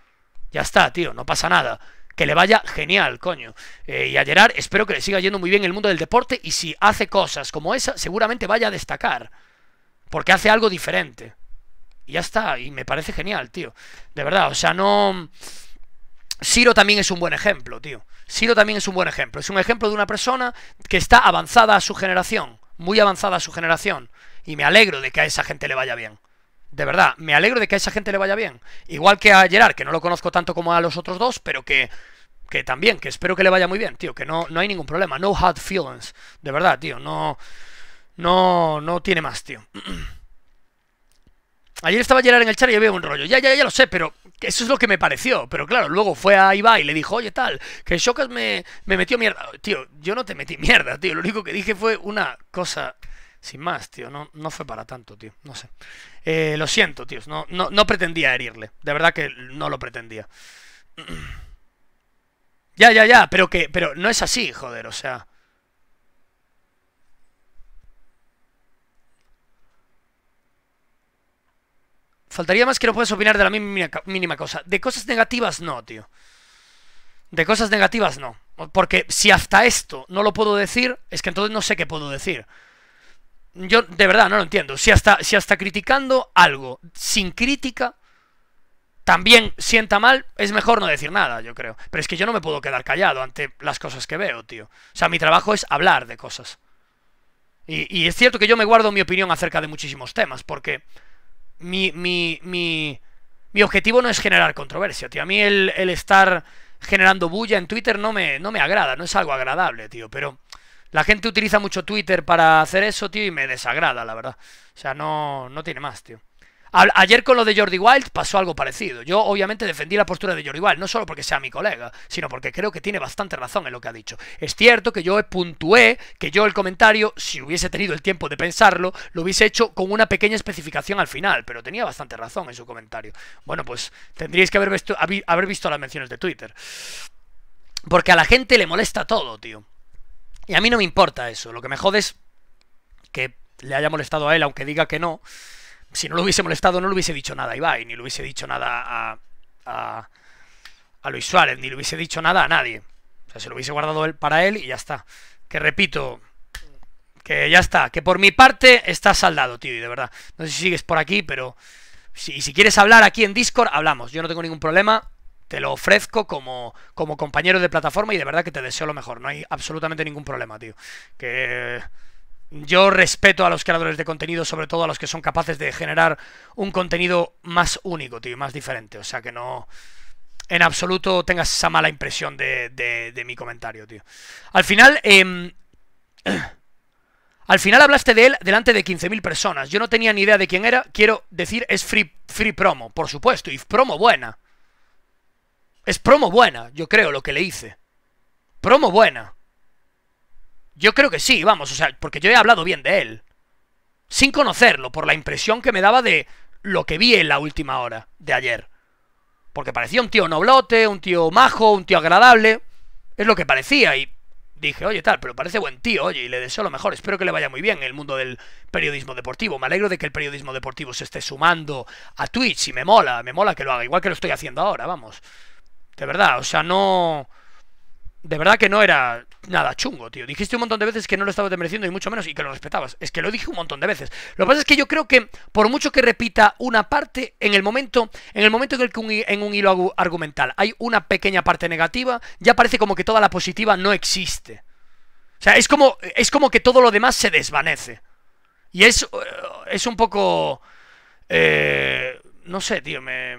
Ya está, tío, no pasa nada. Que le vaya genial, coño. Eh, y a Gerard espero que le siga yendo muy bien el mundo del deporte y si hace cosas como esa, seguramente vaya a destacar. Porque hace algo diferente. Y ya está, y me parece genial, tío. De verdad, o sea, no... Siro también es un buen ejemplo, tío. Siro también es un buen ejemplo. Es un ejemplo de una persona que está avanzada a su generación, muy avanzada a su generación. Y me alegro de que a esa gente le vaya bien. De verdad, me alegro de que a esa gente le vaya bien. Igual que a Gerard, que no lo conozco tanto como a los otros dos, pero que, que también, que espero que le vaya muy bien, tío. Que no, no hay ningún problema. No hard feelings. De verdad, tío. No, no, no tiene más, tío. Ayer estaba Gerard en el chat y había un rollo. Ya, ya, ya lo sé, pero eso es lo que me pareció. Pero claro, luego fue a Ibai y le dijo, oye, tal, que Shokas me, me metió mierda. Tío, yo no te metí mierda, tío. Lo único que dije fue una cosa sin más, tío. No, no fue para tanto, tío. No sé. Eh, lo siento, tío No, no, no pretendía herirle. De verdad que no lo pretendía. ya, ya, ya. Pero que pero no es así, joder. O sea, Faltaría más que no puedas opinar de la mínima, cosa. De cosas negativas no, tío. De cosas negativas no. Porque si hasta esto no lo puedo decir, es que entonces no sé qué puedo decir. Yo de verdad no lo entiendo. Si hasta, si criticando algo sin crítica también sienta mal, es mejor no decir nada, yo creo. Pero es que yo no me puedo quedar callado ante las cosas que veo, tío. O sea, mi trabajo es hablar de cosas. y es cierto que yo me guardo mi opinión acerca de muchísimos temas, porque mi, mi, mi, mi objetivo no es generar controversia, tío. A mí el, el, estar generando bulla en Twitter no me, no me agrada, no es algo agradable, tío. Pero la gente utiliza mucho Twitter para hacer eso, tío, y me desagrada, la verdad. O sea, no, no tiene más, tío. Ayer con lo de Jordi Wild pasó algo parecido. Yo obviamente defendí la postura de Jordi Wild, no solo porque sea mi colega, sino porque creo que tiene bastante razón en lo que ha dicho. Es cierto que yo puntué que yo el comentario, si hubiese tenido el tiempo de pensarlo, lo hubiese hecho con una pequeña especificación al final, pero tenía bastante razón en su comentario. Bueno, pues tendríais que haber visto, haber visto las menciones de Twitter. Porque a la gente le molesta todo, tío. Y a mí no me importa eso. Lo que me jode es que le haya molestado a él, aunque diga que no si no lo hubiese molestado, no le hubiese dicho nada a Ibai, ni le hubiese dicho nada a, a, a Luis Suárez, ni le hubiese dicho nada a nadie. O sea, se lo hubiese guardado él para él y ya está. Que repito, que ya está, que por mi parte está saldado, tío, y de verdad. No sé si sigues por aquí, pero si, si quieres hablar aquí en Discord, hablamos. Yo no tengo ningún problema, te lo ofrezco como, como compañero de plataforma y de verdad que te deseo lo mejor. No hay absolutamente ningún problema, tío. Que... Yo respeto a los creadores de contenido, sobre todo a los que son capaces de generar un contenido más único, tío, más diferente. O sea que no. En absoluto tengas esa mala impresión de, mi comentario, tío. Al final. Eh... Al final hablaste de él delante de 15.000 personas. Yo no tenía ni idea de quién era. Quiero decir, es free, free promo, por supuesto. Y promo buena. Es promo buena, yo creo, lo que le hice. Promo buena. Yo creo que sí, vamos, o sea, porque yo he hablado bien de él. Sin conocerlo, por la impresión que me daba de lo que vi en la última hora de ayer. Porque parecía un tío noblote, un tío majo, un tío agradable. Es lo que parecía y dije, oye tal, pero parece buen tío, oye, y le deseo lo mejor. Espero que le vaya muy bien en el mundo del periodismo deportivo. Me alegro de que el periodismo deportivo se esté sumando a Twitch y me mola, me mola que lo haga, igual que lo estoy haciendo ahora, vamos. De verdad, o sea, no de verdad que no era nada chungo, tío. Dijiste un montón de veces que no lo estabas demereciendo y mucho menos y que lo respetabas. Es que lo dije un montón de veces. Lo que pasa es que yo creo que por mucho que repita una parte en el momento en el momento en el que en un hilo argumental hay una pequeña parte negativa, ya parece como que toda la positiva no existe. O sea, es como es como que todo lo demás se desvanece. Y es eh, es un poco eh, no sé, tío, me,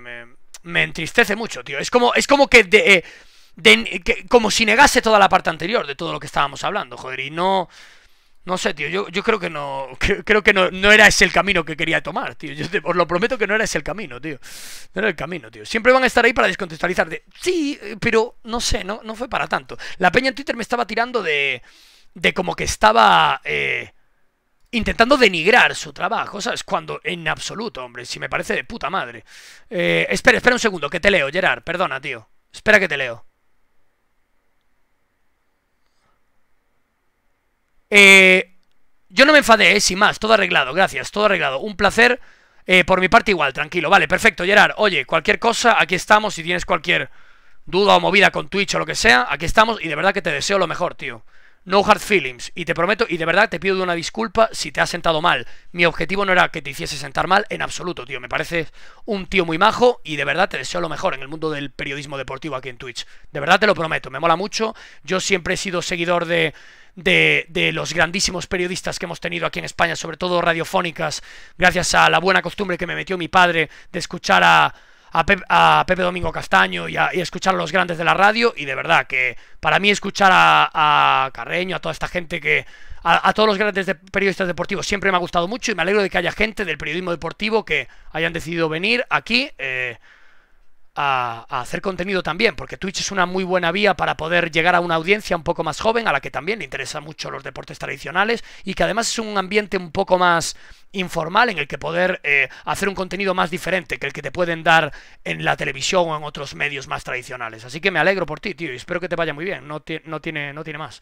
me, entristece mucho, tío. Es como es como que de, eh, como si negase toda la parte anterior de todo lo que estábamos hablando, joder, y no... No sé, tío, yo, yo creo que no creo que no, era ese el camino que quería tomar, tío. os lo prometo que no era ese el camino, tío. No era el camino, tío. Siempre van a estar ahí para de Sí, eh, pero no sé, no, no fue para tanto. La peña en Twitter me estaba tirando de... De como que estaba... Eh, intentando denigrar su trabajo, ¿sabes? Cuando en absoluto, hombre, si me parece de puta madre. Eh, espera, espera un segundo, que te leo, Gerard, perdona, tío. Espera que te leo. Eh, yo no me enfadé, eh, sin más, todo arreglado, gracias, todo arreglado. Un placer, eh, por mi parte igual, tranquilo. Vale, perfecto, Gerard. Oye, cualquier cosa, aquí estamos, si tienes cualquier duda o movida con Twitch o lo que sea, aquí estamos y de verdad que te deseo lo mejor, tío. No hard feelings, y te prometo, y de verdad te pido una disculpa si te has sentado mal. Mi objetivo no era que te hiciese sentar mal en absoluto, tío. Me parece un tío muy majo y de verdad te deseo lo mejor en el mundo del periodismo deportivo aquí en Twitch. De verdad te lo prometo, me mola mucho. Yo siempre he sido seguidor de de, los grandísimos periodistas que hemos tenido aquí en España, sobre todo radiofónicas, gracias a la buena costumbre que me metió mi padre de escuchar a, a, Pepe Domingo Castaño y, a, escuchar a los grandes de la radio. Y de verdad que para mí escuchar a, a Carreño, a toda esta gente que... A, todos los grandes de, periodistas deportivos siempre me ha gustado mucho y me alegro de que haya gente del periodismo deportivo que hayan decidido venir aquí. Eh, a, hacer contenido también, porque Twitch es una muy buena vía para poder llegar a una audiencia un poco más joven, a la que también le interesan mucho los deportes tradicionales, y que además es un ambiente un poco más informal en el que poder eh, hacer un contenido más diferente que el que te pueden dar en la televisión o en otros medios más tradicionales. Así que me alegro por ti, tío, y espero que te vaya muy bien, no, no, tiene, no tiene más.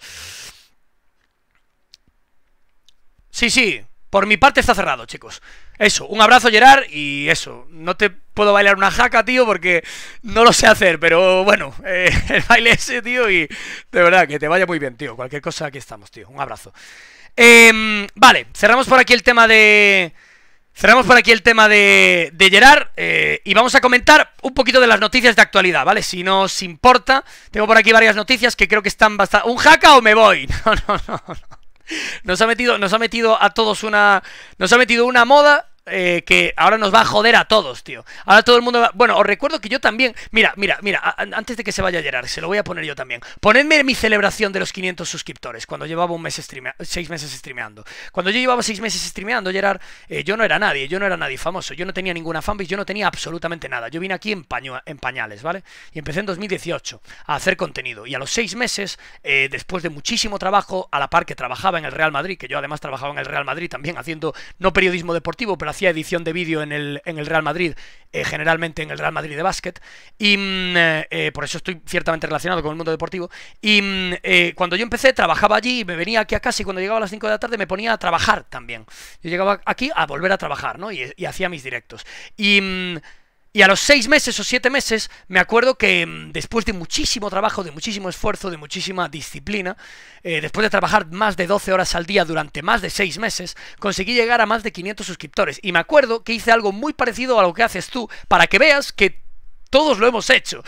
Sí, sí, por mi parte está cerrado, chicos. Eso, un abrazo, Gerard, y eso. No te puedo bailar una jaca, tío, porque no lo sé hacer, pero bueno, eh, el baile ese, tío, y de verdad, que te vaya muy bien, tío. Cualquier cosa, aquí estamos, tío. Un abrazo. Em, vale, cerramos por aquí el tema de... Cerramos por aquí el tema de, Gerard eh, y vamos a comentar un poquito de las noticias de actualidad, ¿vale? Si no importa, tengo por aquí varias noticias que creo que están bastante... ¿Un jaca o me voy? No, no, no, no. Nos ha metido, nos ha metido a todos una. Nos ha metido una moda eh, que ahora nos va a joder a todos, tío. Ahora todo el mundo va... Bueno, os recuerdo que yo también... Mira, mira, mira, antes de que se vaya a Gerard, se lo voy a poner yo también. Ponedme mi celebración de los 500 suscriptores, cuando llevaba un mes streameando, seis meses streameando. Cuando yo llevaba seis meses streameando, Gerard, eh, yo no era nadie, yo no era nadie famoso, yo no tenía ninguna fanbase, yo no tenía absolutamente nada. Yo vine aquí en, paño... en pañales, ¿vale? Y empecé en 2018 a hacer contenido. Y a los seis meses, eh, después de muchísimo trabajo, a la par que trabajaba en el Real Madrid, que yo además trabajaba en el Real Madrid también haciendo, no periodismo deportivo, pero hacía edición de vídeo en el, en el Real Madrid, eh, generalmente en el Real Madrid de básquet, y mm, eh, eh, por eso estoy ciertamente relacionado con el mundo deportivo. Y mm, cuando yo empecé, trabajaba allí, me venía aquí a casa y cuando llegaba a las 5 de la tarde me ponía a trabajar también. Yo llegaba aquí a volver a trabajar, ¿no? Y, y hacía mis directos. Y mm, y a los seis meses o siete meses, me acuerdo que mm, después de muchísimo trabajo, de muchísimo esfuerzo, de muchísima disciplina, eh, después de trabajar más de 12 horas al día durante más de seis meses, conseguí llegar a más de 500 suscriptores. Y me acuerdo que hice algo muy parecido a lo que haces tú, para que veas que todos lo hemos hecho.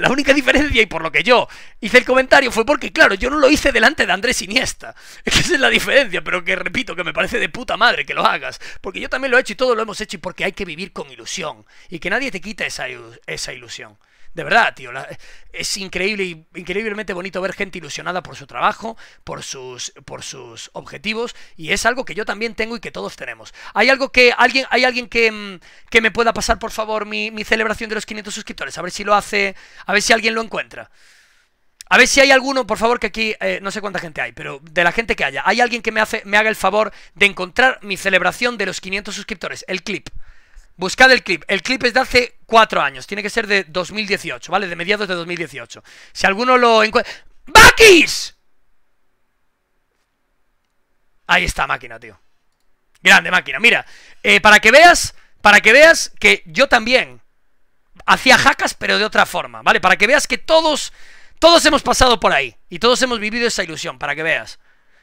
La única diferencia, y por lo que yo hice el comentario, fue porque, claro, yo no lo hice delante de Andrés Iniesta. Es que esa es la diferencia, pero que repito, que me parece de puta madre que lo hagas. Porque yo también lo he hecho y todos lo hemos hecho y porque hay que vivir con ilusión. Y que nadie te quita esa, esa ilusión de verdad, tío, es increíble y increíblemente bonito ver gente ilusionada por su trabajo, por sus, por sus objetivos, y es algo que yo también tengo y que todos tenemos. ¿Hay algo que alguien, hay alguien que, mm, que me pueda pasar, por favor, mi, mi celebración de los 500 suscriptores? A ver si lo hace, a ver si alguien lo encuentra. A ver si hay alguno, por favor, que aquí eh, no sé cuánta gente hay, pero de la gente que haya, hay alguien que me, hace, me haga el favor de encontrar mi celebración de los 500 suscriptores, el clip. Buscad el clip. El clip es de hace cuatro años. Tiene que ser de 2018, ¿vale? De mediados de 2018. Si alguno lo encuentra... ¡Bakis! Ahí está, máquina, tío. Grande máquina. Mira, eh, para que veas... Para que veas que yo también hacía jacas, pero de otra forma, ¿vale? Para que veas que todos... Todos hemos pasado por ahí. Y todos hemos vivido esa ilusión, para que veas.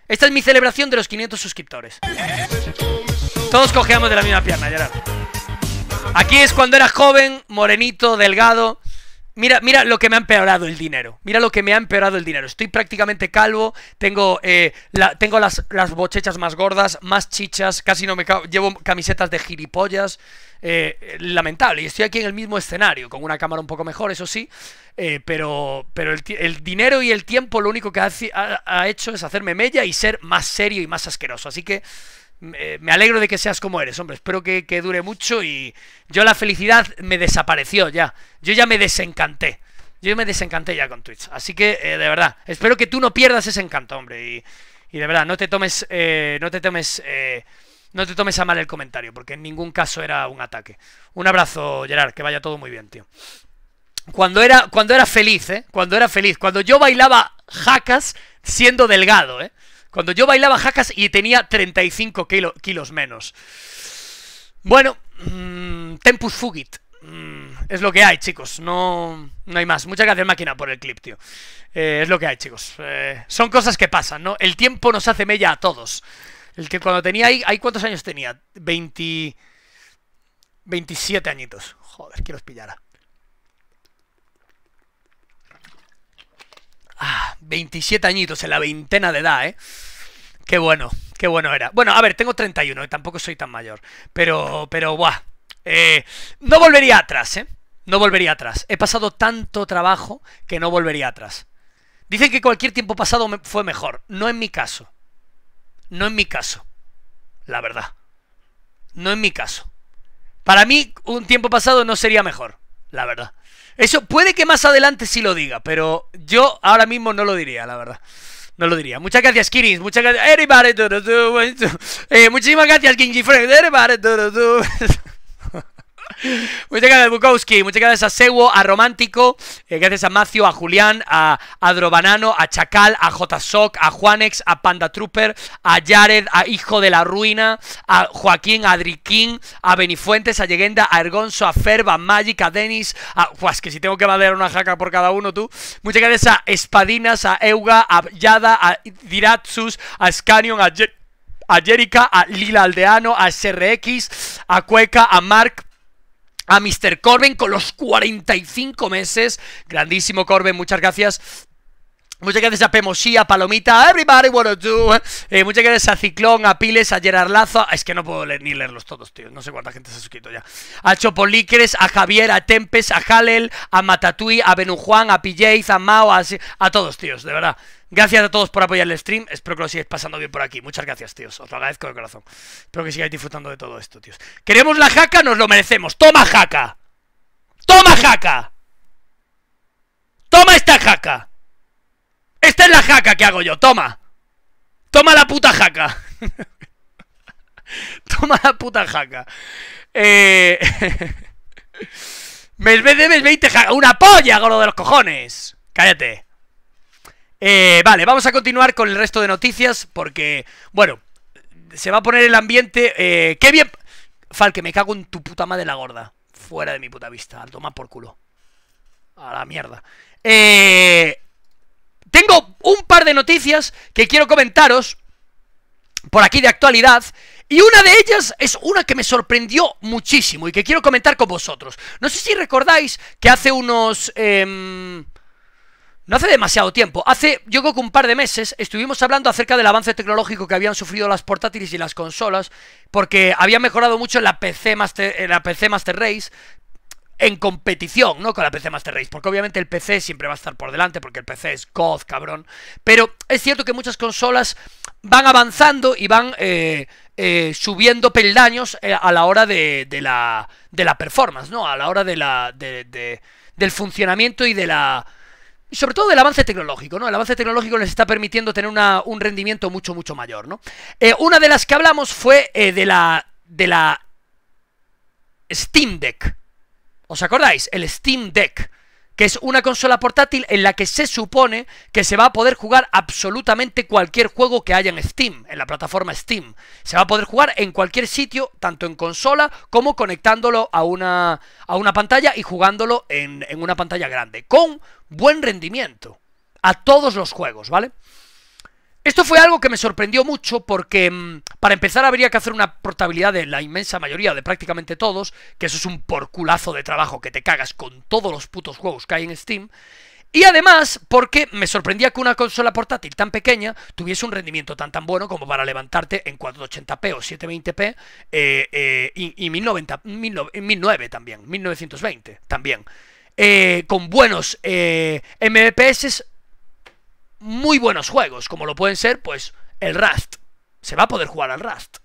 Esta es mi celebración de los 500 suscriptores. Todos cogeamos de la misma pierna, Gerard. Aquí es cuando era joven, morenito, delgado. Mira, mira lo que me ha empeorado el dinero. Mira lo que me ha empeorado el dinero. Estoy prácticamente calvo, tengo, eh, la, tengo las, bochechas más gordas, más chichas, casi no me llevo camisetas de gilipollas. Eh, lamentable, y estoy aquí en el mismo escenario, con una cámara un poco mejor, eso sí, eh, pero, pero el, dinero y el tiempo lo único que ha hecho es hacerme mella y ser más serio y más asqueroso. Así que me, alegro de que seas como eres, hombre. Espero que, dure mucho y yo la felicidad me desapareció ya. Yo ya me desencanté. Yo me desencanté ya con Twitch. Así que, eh, de verdad, espero que tú no pierdas ese encanto, hombre. Y, de verdad, no te tomes. Eh, no te tomes. Eh, no te tomes a mal el comentario, porque en ningún caso era un ataque. Un abrazo, Gerard, que vaya todo muy bien, tío. Cuando era, cuando era feliz, ¿eh? Cuando era feliz. Cuando yo bailaba jacas siendo delgado, ¿eh? Cuando yo bailaba jacas y tenía 35 kilos menos. Bueno, mm, tempus fugit. Mm, es lo que hay, chicos. No, no hay más. Muchas gracias, máquina, por el clip, tío. Eh, es lo que hay, chicos. Eh, son cosas que pasan, ¿no? El tiempo nos hace mella a todos. El que cuando tenía ahí, ¿cuántos años tenía? 20... 27 añitos. Joder, que los pillara. Ah, 27 añitos, en la veintena de edad, ¿eh? Qué bueno, qué bueno era. Bueno, a ver, tengo 31, y tampoco soy tan mayor. Pero, pero, buah. Eh, no volvería atrás, ¿eh? No volvería atrás. He pasado tanto trabajo que no volvería atrás. Dicen que cualquier tiempo pasado fue mejor. No en mi caso. No en mi caso. La verdad. No en mi caso. Para mí, un tiempo pasado no sería mejor. La verdad. Eso puede que más adelante sí lo diga, pero yo ahora mismo no lo diría, la verdad. No lo diría. Muchas gracias, Kirin. Muchas gracias. Eh, muchísimas gracias, Gingy Everybody, muchas gracias, Bukowski. Muchas gracias a Sewo, a Romántico. Eh, gracias a Macio, a Julián, a Adrobanano, a Chacal, a JSOC, a Juanex, a Panda Trooper, a Jared, a Hijo de la Ruina, a Joaquín, a Adriquín, a Benifuentes, a Yeguenda, a Ergonzo, a Ferba, a Magic, a Denis. A... que si tengo que valer una jaca por cada uno, tú. Muchas gracias a Espadinas, a Euga, a Yada, a Diratsus, a Scanion, a. a Jerica, a Lila Aldeano, a SRX, a Cueca, a Mark, a Mr. Corben con los 45 meses. Grandísimo Corben, muchas gracias. Muchas gracias a Pemosía, a Palomita, a Everybody What Do. Eh. Eh, muchas gracias a Ciclón, a Piles, a Gerard Lazo. Ah, es que no puedo leer, ni leerlos todos, tío. No sé cuánta gente se ha suscrito ya. A Chopolicres, a Javier, a Tempes, a Halel, a Matatui, a Benujuan, a PJ a Mao, a todos, tíos, de verdad. Gracias a todos por apoyar el stream. Espero que lo sigáis pasando bien por aquí. Muchas gracias, tíos. Os lo agradezco de corazón. Espero que sigáis disfrutando de todo esto, tíos. Queremos la jaca, nos lo merecemos. ¡Toma jaca! ¡Toma jaca! ¡Toma esta jaca! Esta es la jaca que hago yo. ¡Toma! ¡Toma la puta jaca! ¡Toma la puta jaca! Eh... mes 20 jaca. ¡Una polla, gordo de los cojones! ¡Cállate! Eh, vale, vamos a continuar con el resto de noticias porque, bueno, se va a poner el ambiente... Eh, ¡Qué bien! Fal, que me cago en tu puta madre la gorda. Fuera de mi puta vista, al tomar por culo. A la mierda. Eh, tengo un par de noticias que quiero comentaros por aquí de actualidad. Y una de ellas es una que me sorprendió muchísimo y que quiero comentar con vosotros. No sé si recordáis que hace unos... Em, no hace demasiado tiempo, hace yo creo que un par de meses estuvimos hablando acerca del avance tecnológico que habían sufrido las portátiles y las consolas, porque había mejorado mucho en la PC Master, eh, la PC Master Race, en competición, ¿no? Con la PC Master Race. Porque obviamente el PC siempre va a estar por delante, porque el PC es God, cabrón. Pero es cierto que muchas consolas van avanzando y van eh, eh, subiendo peldaños a la hora de, de, la, de la performance, ¿no? A la hora de la, de, de, del funcionamiento y de la y sobre todo del avance tecnológico, ¿no? El avance tecnológico les está permitiendo tener un rendimiento mucho, mucho mayor, ¿no? Eh, una de las que hablamos fue eh, de la. de la. Steam Deck. ¿Os acordáis? El Steam Deck que es una consola portátil en la que se supone que se va a poder jugar absolutamente cualquier juego que haya en Steam, en la plataforma Steam. Se va a poder jugar en cualquier sitio, tanto en consola como conectándolo a una, a una pantalla y jugándolo en, en una pantalla grande, con buen rendimiento a todos los juegos, ¿vale? Esto fue algo que me sorprendió mucho porque mm, para empezar habría que hacer una portabilidad de la inmensa mayoría, de prácticamente todos, que eso es un porculazo de trabajo que te cagas con todos los putos juegos que hay en Steam. Y además, porque me sorprendía que una consola portátil tan pequeña tuviese un rendimiento tan tan bueno como para levantarte en 480p o 720p eh, eh, y, y 1090, también, 1920 también, eh, con buenos MVPS muy buenos juegos, como lo pueden ser, pues, el Rust. Se va a poder jugar al Rust.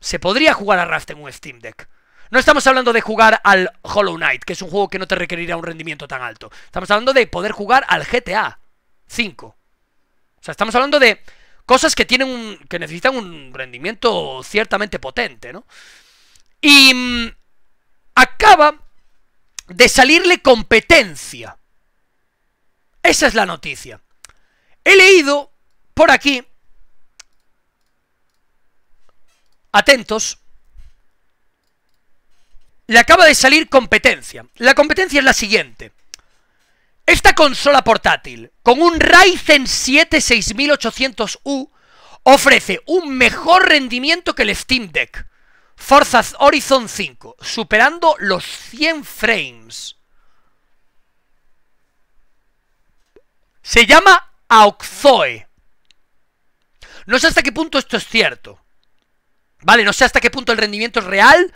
Se podría jugar al Rust en un Steam Deck. No estamos hablando de jugar al Hollow Knight, que es un juego que no te requerirá un rendimiento tan alto. Estamos hablando de poder jugar al GTA 5. O sea, estamos hablando de cosas que tienen un, que necesitan un rendimiento ciertamente potente, ¿no? Y mm, acaba de salirle competencia esa es la noticia. He leído por aquí, atentos, le acaba de salir competencia. La competencia es la siguiente. Esta consola portátil, con un Ryzen 7 6800U, ofrece un mejor rendimiento que el Steam Deck. Forza Horizon 5, superando los 100 frames. Se llama Auxoe. No sé hasta qué punto esto es cierto. Vale, no sé hasta qué punto el rendimiento es real.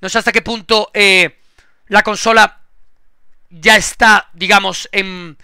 No sé hasta qué punto eh, la consola ya está, digamos, en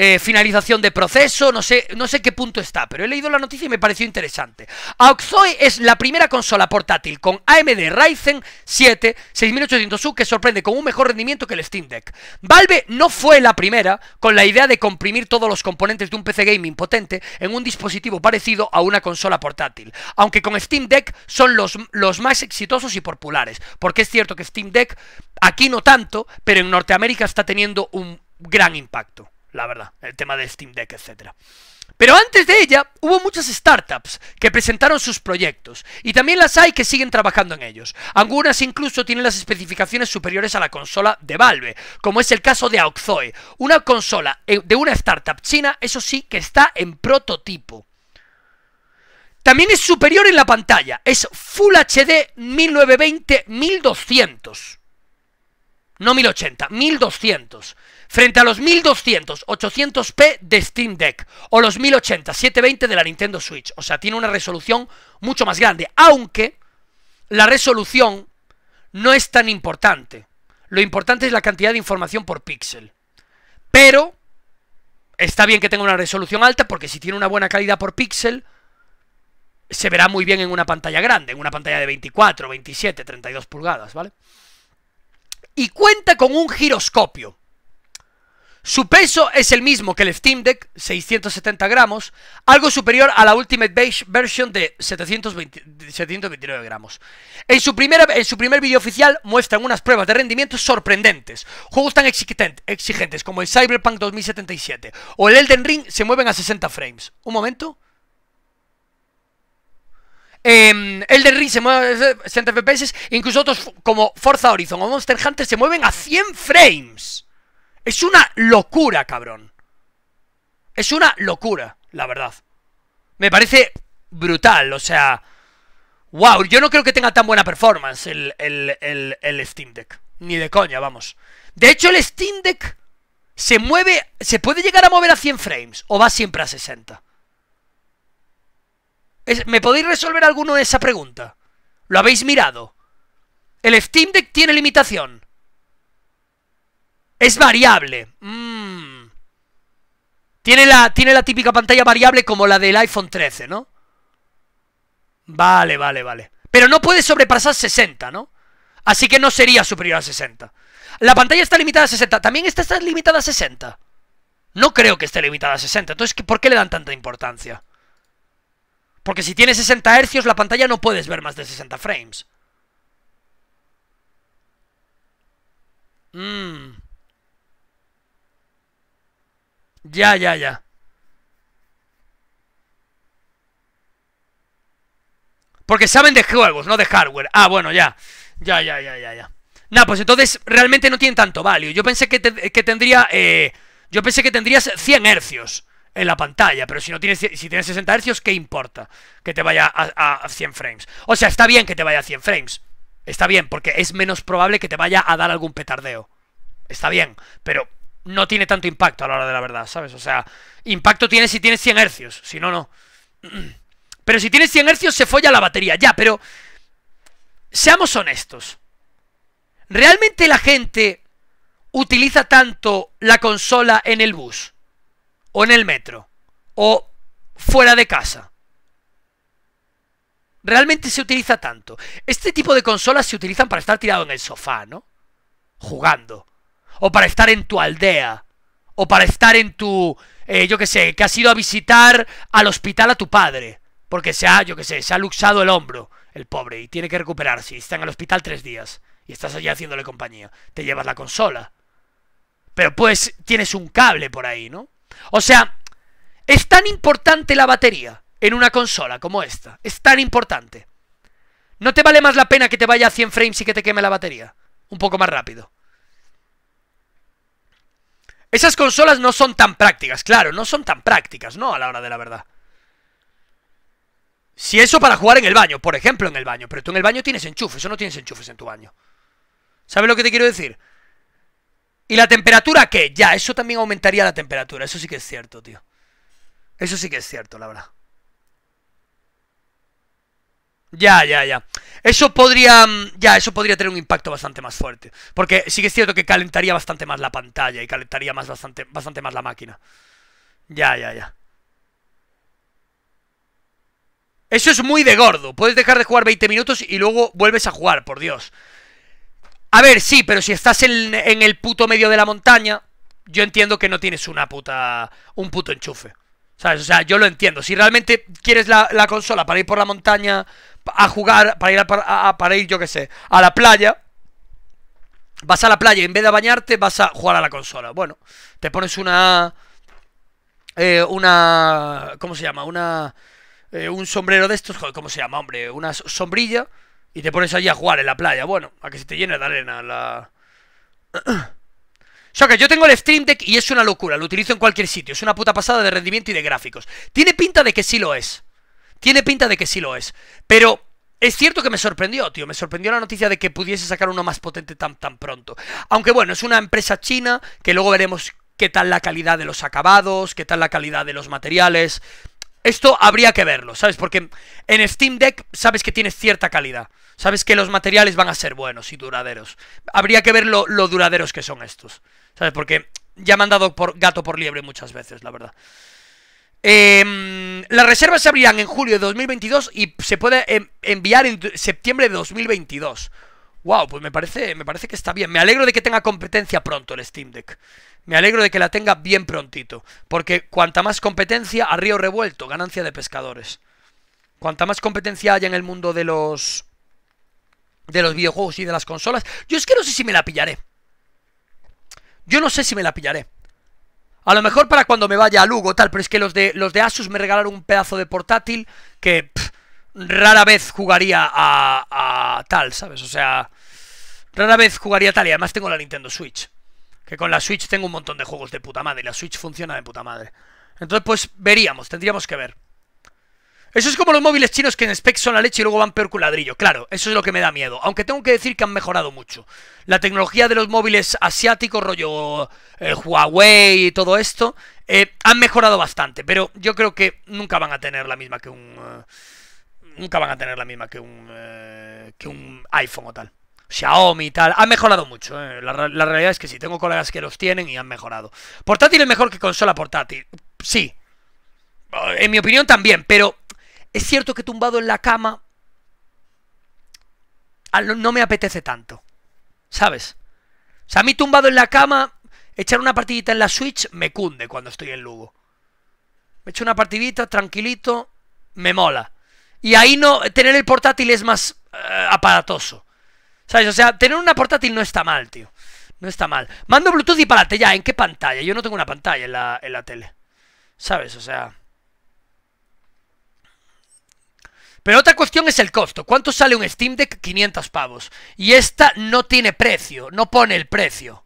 eh, finalización de proceso, no sé, no sé qué punto está, pero he leído la noticia y me pareció interesante. Auxoy es la primera consola portátil con AMD Ryzen 7 6800U que sorprende con un mejor rendimiento que el Steam Deck. Valve no fue la primera con la idea de comprimir todos los componentes de un PC gaming potente en un dispositivo parecido a una consola portátil, aunque con Steam Deck son los más exitosos y populares, porque es cierto que Steam Deck aquí no tanto, pero en Norteamérica está teniendo un gran impacto la verdad, el tema de Steam Deck, etc. Pero antes de ella, hubo muchas startups que presentaron sus proyectos, y también las hay que siguen trabajando en ellos. Algunas incluso tienen las especificaciones superiores a la consola de Valve, como es el caso de Aokzoe. una consola eh, de una startup china, eso sí, que está en prototipo. También es superior en la pantalla, es Full HD 1920-1200. No 1080, 1200. Frente a los 1200, 800p de Steam Deck o los 1080, 720 de la Nintendo Switch. O sea, tiene una resolución mucho más grande, aunque la resolución no es tan importante. Lo importante es la cantidad de información por píxel. Pero está bien que tenga una resolución alta porque si tiene una buena calidad por píxel, se verá muy bien en una pantalla grande, en una pantalla de 24, 27, 32 pulgadas, ¿vale? Y cuenta con un giroscopio. Su peso es el mismo que el Steam Deck, 670 gramos, algo superior a la Ultimate Beige Version de 729 gramos. En su, primera, en su primer vídeo oficial muestran unas pruebas de rendimiento sorprendentes. Juegos tan exigentes como el Cyberpunk 2077 o el Elden Ring se mueven a 60 frames. Un momento. Em, Elden Ring se mueve a 60 FPS, incluso otros como Forza Horizon o Monster Hunter se mueven a 100 frames. Es una locura, cabrón. Es una locura, la verdad. Me parece brutal, o sea... Wow, yo no creo que tenga tan buena performance el, el, el, Steam Deck. Ni de coña, vamos. De hecho, el Steam Deck se mueve, se puede llegar a mover a 100 frames o va siempre a 60. ¿Me podéis resolver alguno de esa pregunta? ¿Lo habéis mirado? El Steam Deck tiene limitación. Es variable. Mmm Tiene, la, típica pantalla variable como la del iPhone 13, ¿no? Vale, vale, vale. Pero no puede sobrepasar 60, ¿no? Así que no sería superior a 60. La pantalla está limitada a 60. También está limitada a 60. No creo que esté limitada a 60. Entonces, ¿por qué le dan tanta importancia? Porque si tiene 60 Hz la pantalla no puedes ver más de 60 frames. Mmm... Ya, ya, ya. Porque saben de juegos, no de hardware. Ah, bueno, ya. Ya, ya, ya, ya, ya. Nah, pues entonces realmente no tienen tanto value. Yo pensé que, tendría. Eh, yo pensé que tendrías 100 hercios en la pantalla, pero si no tienes, si tienes 60 hercios, ¿qué importa que te vaya a, a 100 frames? O sea, está bien que te vaya a 100 frames. Está bien, porque es menos probable que te vaya a dar algún petardeo. Está bien, pero no tiene tanto impacto a la hora de la verdad, ¿sabes? O sea, impacto tiene si tienes 100 hercios, si no, no. Pero si tienes 100 hercios se folla la batería, ya, pero... Seamos honestos. ¿Realmente la gente utiliza tanto la consola en el bus? ¿O en el metro? ¿O fuera de casa? ¿Realmente se utiliza tanto? Este tipo de consolas se utilizan para estar tirado en el sofá, ¿no? Jugando o para estar en tu aldea, o para estar en tu, eh, yo que sé, que has ido a visitar al hospital a tu padre, porque se ha, yo que sé, se ha luxado el hombro, el pobre, y tiene que recuperarse, y está en el hospital tres días, y estás allí haciéndole compañía, te llevas la consola, pero pues tienes un cable por ahí, ¿no? O sea, es tan importante la batería en una consola como esta, es tan importante. No te vale más la pena que te vaya a 100 frames y que te queme la batería, un poco más rápido. Esas consolas no son tan prácticas, claro, no son tan prácticas, ¿no? A la hora de la verdad. Si eso para jugar en el baño, por ejemplo, en el baño, pero tú en el baño tienes enchufes o no tienes enchufes en tu baño. ¿Sabes lo que te quiero decir? ¿Y la temperatura qué? Ya, eso también aumentaría la temperatura, eso sí que es cierto, tío. Eso sí que es cierto, la verdad. Ya, ya, ya. Eso podría. Mm, ya, eso podría tener un impacto bastante más fuerte. Porque sí que es cierto que calentaría bastante más la pantalla y calentaría más bastante, bastante más la máquina. Ya, ya, ya. Eso es muy de gordo. Puedes dejar de jugar 20 minutos y luego vuelves a jugar, por Dios. A ver, sí, pero si estás en, el puto medio de la montaña, yo entiendo que no tienes una puta. un puto enchufe. ¿Sabes? O sea, yo lo entiendo. Si realmente quieres la consola para ir por la montaña a jugar, para ir, a, para ir yo qué sé, a la playa, vas a la playa, y en vez de bañarte, vas a jugar a la consola. Bueno, te pones una... Eh, una... ¿Cómo se llama? Una... Eh, un sombrero de estos, ¿cómo se llama, hombre? Una sombrilla y te pones allí a jugar en la playa. Bueno, a que se te llene de arena la... que yo tengo el Stream Deck y es una locura, lo utilizo en cualquier sitio, es una puta pasada de rendimiento y de gráficos. Tiene pinta de que sí lo es. Tiene pinta de que sí lo es. Pero es cierto que me sorprendió, tío. Me sorprendió la noticia de que pudiese sacar uno más potente tan, tan pronto. Aunque bueno, es una empresa china que luego veremos qué tal la calidad de los acabados, qué tal la calidad de los materiales. Esto habría que verlo, ¿sabes? Porque en Steam Deck sabes que tienes cierta calidad. Sabes que los materiales van a ser buenos y duraderos. Habría que ver lo, duraderos que son estos. ¿Sabes? Porque ya me han dado por gato por liebre muchas veces, la verdad. Em, las reservas se abrirán en julio de 2022 y se puede em, enviar en septiembre de 2022. Wow, pues me parece, me parece que está bien. Me alegro de que tenga competencia pronto el Steam Deck. Me alegro de que la tenga bien prontito. Porque cuanta más competencia, a río revuelto, ganancia de pescadores. Cuanta más competencia haya en el mundo de los... De los videojuegos y de las consolas. Yo es que no sé si me la pillaré. Yo no sé si me la pillaré. A lo mejor para cuando me vaya a Lugo, tal, pero es que los de, los de Asus me regalaron un pedazo de portátil que rara vez jugaría a, a tal, ¿sabes? O sea, rara vez jugaría a tal y además tengo la Nintendo Switch. Que con la Switch tengo un montón de juegos de puta madre y la Switch funciona de puta madre. Entonces, pues veríamos, tendríamos que ver. Eso es como los móviles chinos que en specs son la leche y luego van peor que un ladrillo. Claro, eso es lo que me da miedo. Aunque tengo que decir que han mejorado mucho. La tecnología de los móviles asiáticos, rollo eh, Huawei y todo esto, eh, han mejorado bastante. Pero yo creo que nunca van a tener la misma que un... Eh, nunca van a tener la misma que un... que un iPhone o tal. Xiaomi y tal. han mejorado mucho. La, la, realidad es que sí, tengo colegas que los tienen y han mejorado. Portátil es mejor que consola portátil. Sí. En mi opinión también, pero es cierto que tumbado en la cama no me apetece tanto, ¿sabes? O sea, a mí tumbado en la cama, echar una partidita en la Switch me cunde cuando estoy en Lugo. Me echo una partidita, tranquilito, me mola. Y ahí no, tener el portátil es más eh, aparatoso. ¿Sabes? O sea, tener una portátil no está mal, tío. No está mal. Mando Bluetooth y parate ya. ¿En qué pantalla? Yo no tengo una pantalla en la, en la tele. ¿Sabes? O sea... Pero otra cuestión es el costo. ¿Cuánto sale un Steam Deck? 500 pavos. Y esta no tiene precio, no pone el precio.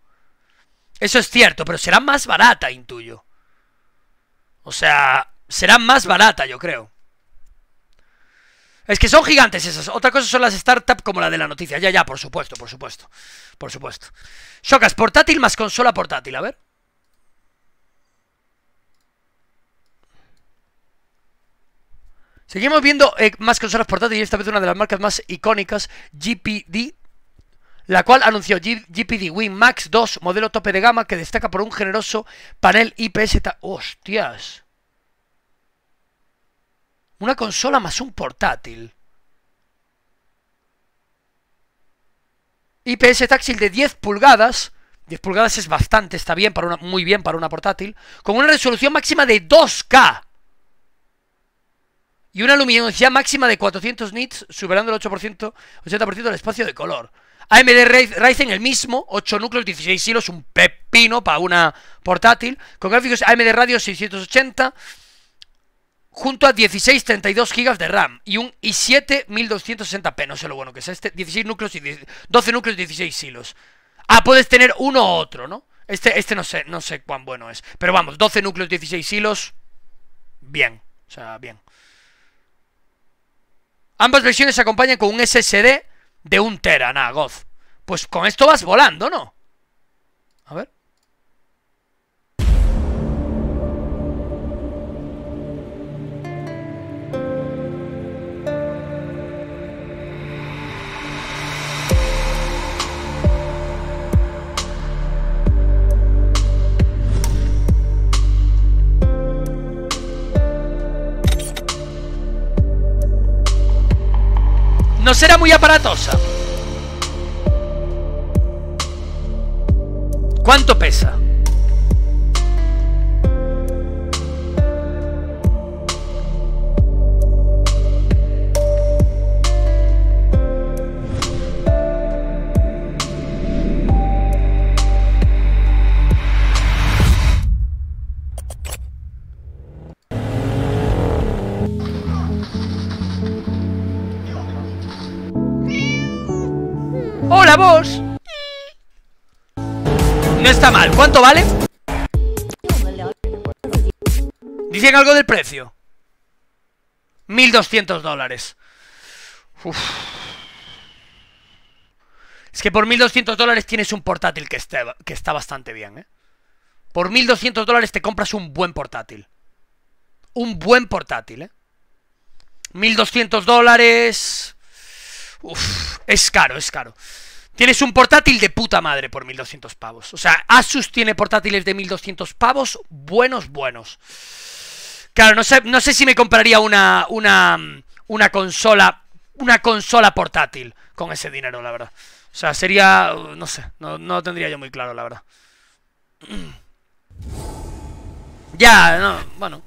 Eso es cierto, pero será más barata, intuyo. O sea, será más barata, yo creo. Es que son gigantes esas. Otra cosa son las startups como la de la noticia. Ya, ya, por supuesto, por supuesto. Por supuesto. Shocas, portátil más consola portátil. A ver. Seguimos viendo eh, más consolas portátiles, y esta vez una de las marcas más icónicas, GPD, la cual anunció GPD Win Max 2, modelo tope de gama, que destaca por un generoso panel IPS... ¡Hostias! Una consola más un portátil. IPS táctil de 10 pulgadas, 10 pulgadas es bastante, está bien para una, muy bien para una portátil, con una resolución máxima de 2K y una luminosidad máxima de 400 nits, superando el 8%, 80% del espacio de color. AMD Ryzen el mismo, 8 núcleos, 16 hilos, un pepino para una portátil, con gráficos AMD Radio 680, junto a 16 32 GB de RAM y un i7 1260p, no sé lo bueno que es este, 16 núcleos y 12 núcleos, 16 hilos. Ah, puedes tener uno u otro, ¿no? Este, este no sé, no sé cuán bueno es. Pero vamos, 12 núcleos, 16 hilos. Bien. O sea, bien. Ambas versiones se acompañan con un SSD de un Tera, nada, Pues con esto vas volando, ¿no? A ver. será muy aparatosa. ¿Cuánto pesa? ¿vale? Dicen algo del precio 1200 dólares Es que por 1200 dólares tienes un portátil que, que está bastante bien, ¿eh? Por 1200 dólares te compras un buen portátil Un buen portátil, ¿eh? 1200 dólares es caro, es caro Tienes un portátil de puta madre por 1200 pavos. O sea, Asus tiene portátiles de 1200 pavos buenos, buenos. Claro, no sé, no sé si me compraría una, una, una consola, una consola portátil con ese dinero, la verdad. O sea, sería, no sé, no, tendría yo muy claro, la verdad. Ya, no, bueno.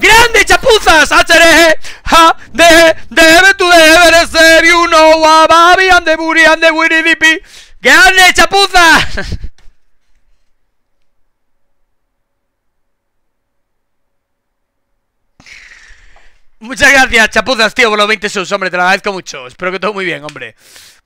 ¡Grande, chapuzas! ¡HRG! ¡Ja! de ¡Debe tu deber ser! y uno! a ¡Ande and the booty and ¡Grande, chapuzas! Muchas gracias, chapuzas, tío, por los 20 subs, hombre, te lo agradezco mucho. Espero que todo muy bien, hombre.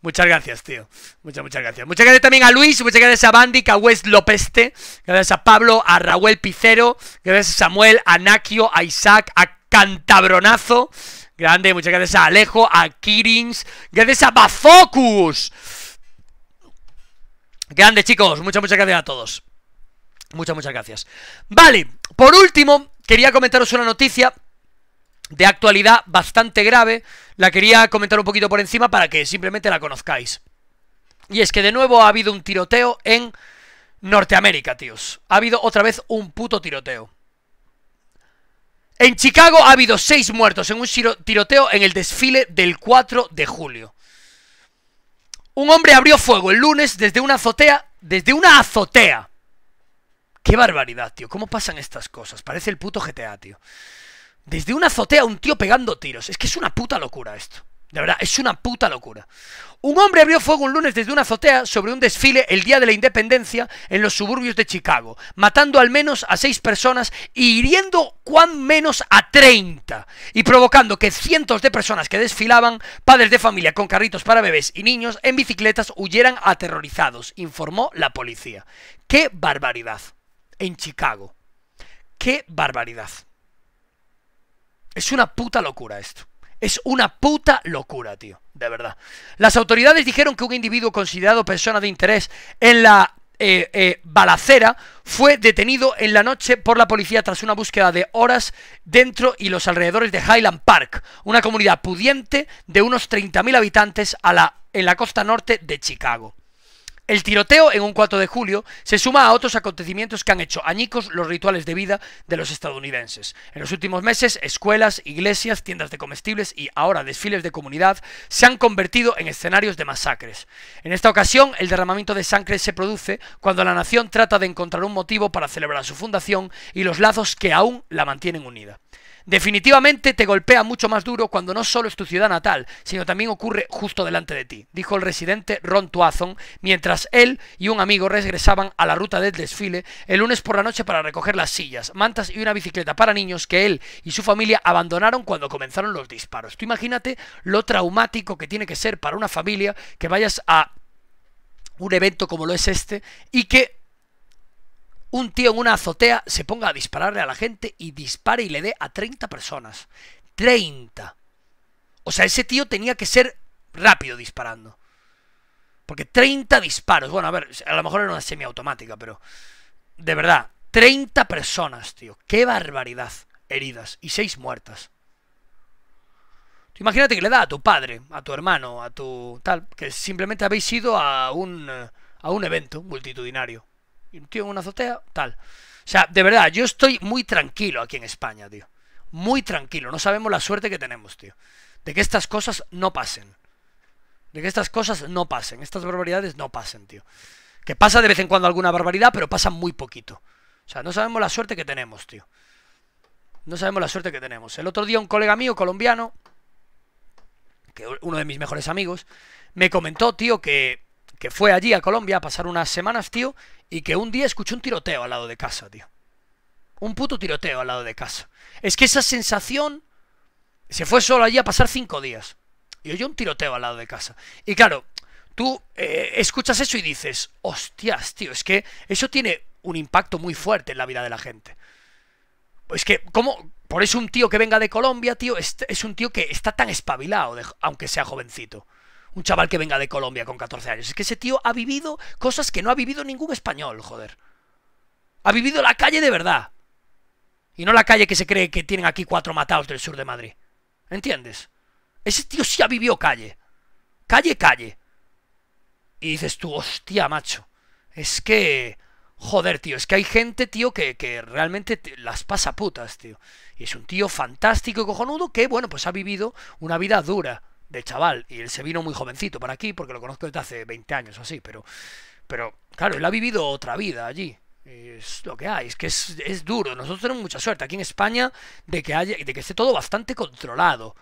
Muchas gracias, tío. Muchas, muchas gracias. Muchas gracias también a Luis, muchas gracias a Bandic, a Wes Lopeste, gracias a Pablo, a Raúl Picero, gracias a Samuel, a Nakio, a Isaac, a Cantabronazo, grande, muchas gracias a Alejo, a Kirins, gracias a Bafocus. Grande, chicos, muchas, muchas gracias a todos. Muchas, muchas gracias. Vale, por último, quería comentaros una noticia de actualidad bastante grave, la quería comentar un poquito por encima para que simplemente la conozcáis. Y es que de nuevo ha habido un tiroteo en Norteamérica, tíos. Ha habido otra vez un puto tiroteo. En Chicago ha habido seis muertos en un tiroteo en el desfile del 4 de julio. Un hombre abrió fuego el lunes desde una azotea, desde una azotea. Qué barbaridad, tío. ¿Cómo pasan estas cosas? Parece el puto GTA, tío. Desde una azotea un tío pegando tiros. Es que es una puta locura esto. De verdad, es una puta locura. Un hombre abrió fuego un lunes desde una azotea sobre un desfile el día de la independencia en los suburbios de Chicago, matando al menos a seis personas y hiriendo cuán menos a 30, y provocando que cientos de personas que desfilaban, padres de familia con carritos para bebés y niños en bicicletas, huyeran aterrorizados, informó la policía. ¡Qué barbaridad! En Chicago. ¡Qué barbaridad! Es una puta locura esto. Es una puta locura, tío. De verdad. Las autoridades dijeron que un individuo considerado persona de interés en la eh, eh, balacera fue detenido en la noche por la policía tras una búsqueda de horas dentro y los alrededores de Highland Park, una comunidad pudiente de unos 30.000 habitantes en la costa norte de Chicago. El tiroteo en un 4 de julio se suma a otros acontecimientos que han hecho añicos los rituales de vida de los estadounidenses. En los últimos meses, escuelas, iglesias, tiendas de comestibles y ahora desfiles de comunidad se han convertido en escenarios de masacres. En esta ocasión, el derramamiento de sangre se produce cuando la nación trata de encontrar un motivo para celebrar su fundación y los lazos que aún la mantienen unida. Definitivamente te golpea mucho más duro cuando no solo es tu ciudad natal, sino también ocurre justo delante de ti, dijo el residente Ron Tuazon, mientras él y un amigo regresaban a la ruta del desfile el lunes por la noche para recoger las sillas, mantas y una bicicleta para niños que él y su familia abandonaron cuando comenzaron los disparos. Tú imagínate lo traumático que tiene que ser para una familia que vayas a un evento como lo es este y que un tío en una azotea se ponga a dispararle a la gente y dispare y le dé a 30 personas. 30. O sea, ese tío tenía que ser rápido disparando. Porque 30 disparos. Bueno, a ver, a lo mejor era una semiautomática, pero... De verdad, 30 personas, tío. Qué barbaridad. Heridas y 6 muertas. imagínate que le da a tu padre, a tu hermano, a tu tal, que simplemente habéis ido a un, eh, a un evento multitudinario un tío en una azotea, tal. O sea, de verdad, yo estoy muy tranquilo aquí en España, tío. Muy tranquilo. No sabemos la suerte que tenemos, tío. De que estas cosas no pasen. De que estas cosas no pasen. Estas barbaridades no pasen, tío. Que pasa de vez en cuando alguna barbaridad, pero pasa muy poquito. O sea, no sabemos la suerte que tenemos, tío. No sabemos la suerte que tenemos. El otro día un colega mío, colombiano, que uno de mis mejores amigos, me comentó, tío, que, que fue allí a Colombia a pasar unas semanas, tío, y que un día escuché un tiroteo al lado de casa, tío. Un puto tiroteo al lado de casa. Es que esa sensación se fue solo allí a pasar cinco días. Y oyó un tiroteo al lado de casa. Y claro, tú eh, escuchas eso y dices, hostias, tío, es que eso tiene un impacto muy fuerte en la vida de la gente. Es que, ¿cómo? Por eso un tío que venga de Colombia, tío, es, un tío que está tan espabilado, aunque sea jovencito un chaval que venga de Colombia con 14 años. Es que ese tío ha vivido cosas que no ha vivido ningún español, joder. Ha vivido la calle de verdad. Y no la calle que se cree que tienen aquí cuatro matados del sur de Madrid. ¿Entiendes? Ese tío sí ha vivido calle. Calle, calle. Y dices tú, hostia, macho. Es que... Joder, tío, es que hay gente, tío, que, realmente las pasa putas, tío. Y es un tío fantástico y cojonudo que, bueno, pues ha vivido una vida dura. De chaval, y él se vino muy jovencito para aquí, porque lo conozco desde hace 20 años o así, pero, pero claro, él ha vivido otra vida allí. Es lo que hay, es que es, es duro. Nosotros tenemos mucha suerte aquí en España de que, haya, de que esté todo bastante controlado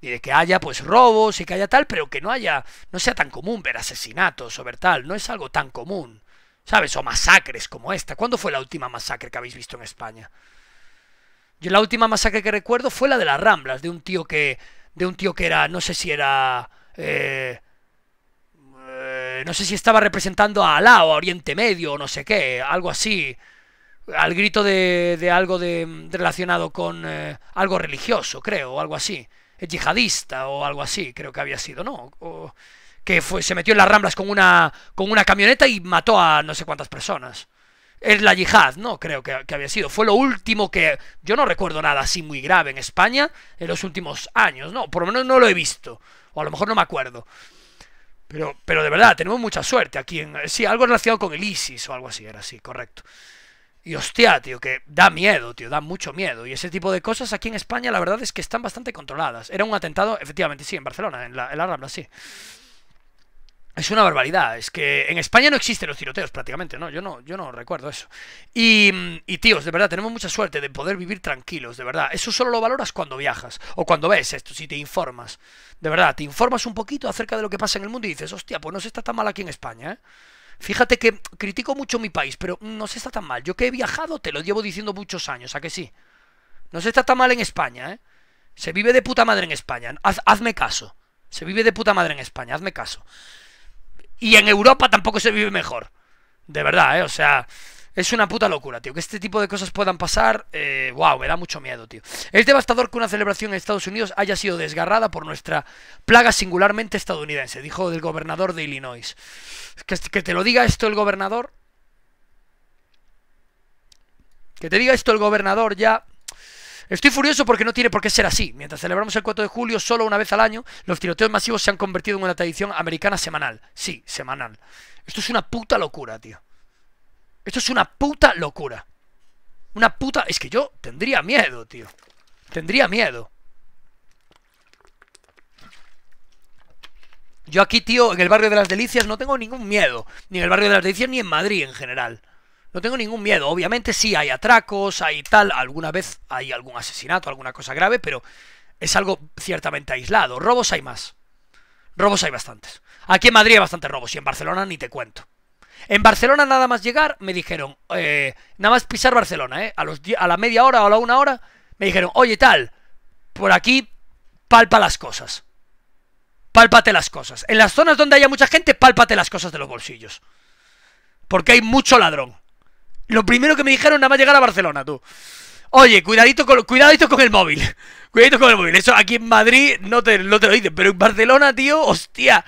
y de que haya pues robos y que haya tal, pero que no haya, no sea tan común ver asesinatos o ver tal, no es algo tan común, ¿sabes? O masacres como esta. ¿Cuándo fue la última masacre que habéis visto en España? Yo la última masacre que recuerdo fue la de las Ramblas, de un tío que de un tío que era, no sé si era... Eh, eh, no sé si estaba representando a Alá o a Oriente Medio o no sé qué, algo así. Al grito de, de algo de, relacionado con eh, algo religioso, creo, o algo así. Yihadista o algo así, creo que había sido, ¿no? que fue, se metió en las ramblas con una, con una camioneta y mató a no sé cuántas personas es la yihad, ¿no? Creo que, que, había sido. Fue lo último que... Yo no recuerdo nada así muy grave en España en los últimos años, ¿no? Por lo menos no lo he visto. O a lo mejor no me acuerdo. Pero, pero de verdad, tenemos mucha suerte aquí. En, sí, algo relacionado con el ISIS o algo así, era así, correcto. Y hostia, tío, que da miedo, tío, da mucho miedo. Y ese tipo de cosas aquí en España, la verdad es que están bastante controladas. Era un atentado, efectivamente, sí, en Barcelona, en la, en la sí. Es una barbaridad. Es que en España no existen los tiroteos prácticamente, ¿no? Yo no, yo no recuerdo eso. Mm, y, tíos, de verdad, tenemos mucha suerte de poder vivir tranquilos, de verdad. Eso solo lo valoras cuando viajas o cuando ves esto, si te informas. De verdad, te informas un poquito acerca de lo que pasa en el mundo y dices, hostia, pues no se está tan mal aquí en España, ¿eh? Fíjate que critico mucho mi país, pero no se está tan mal. Yo que he viajado te lo llevo diciendo muchos años, ¿a que sí? No se está tan mal en España, ¿eh? Se vive de puta madre en España. hazme caso. Se vive de puta madre en España, hazme caso. Y en Europa tampoco se vive mejor. De verdad, ¿eh? O sea, es una puta locura, tío. Que este tipo de cosas puedan pasar, eh, wow, me da mucho miedo, tío. Es devastador que una celebración en Estados Unidos haya sido desgarrada por nuestra plaga singularmente estadounidense, dijo el gobernador de Illinois. Que, que te lo diga esto el gobernador. Que te diga esto el gobernador ya Estoy furioso porque no tiene por qué ser así. Mientras celebramos el 4 de julio solo una vez al año, los tiroteos masivos se han convertido en una tradición americana semanal. Sí, semanal. Esto es una puta locura, tío. Esto es una puta locura. Una puta... Es que yo tendría miedo, tío. Tendría miedo. Yo aquí, tío, en el barrio de las Delicias no tengo ningún miedo. Ni en el barrio de las Delicias ni en Madrid en general. No tengo ningún miedo. Obviamente sí hay atracos, hay tal, alguna vez hay algún asesinato, alguna cosa grave, pero es algo ciertamente aislado. Robos hay más. Robos hay bastantes. Aquí en Madrid hay bastantes robos y en Barcelona ni te cuento. En Barcelona nada más llegar me dijeron, eh, nada más pisar Barcelona, eh, a, a la media hora o a la una hora, me dijeron, oye tal, por aquí palpa las cosas. Pálpate las cosas. En las zonas donde haya mucha gente, pálpate las cosas de los bolsillos. Porque hay mucho ladrón. Lo primero que me dijeron nada más llegar a Barcelona, tú. Oye, cuidadito con, cuidadito con el móvil. Cuidadito con el móvil. Eso aquí en Madrid no te, lo dicen, pero en Barcelona, tío, hostia.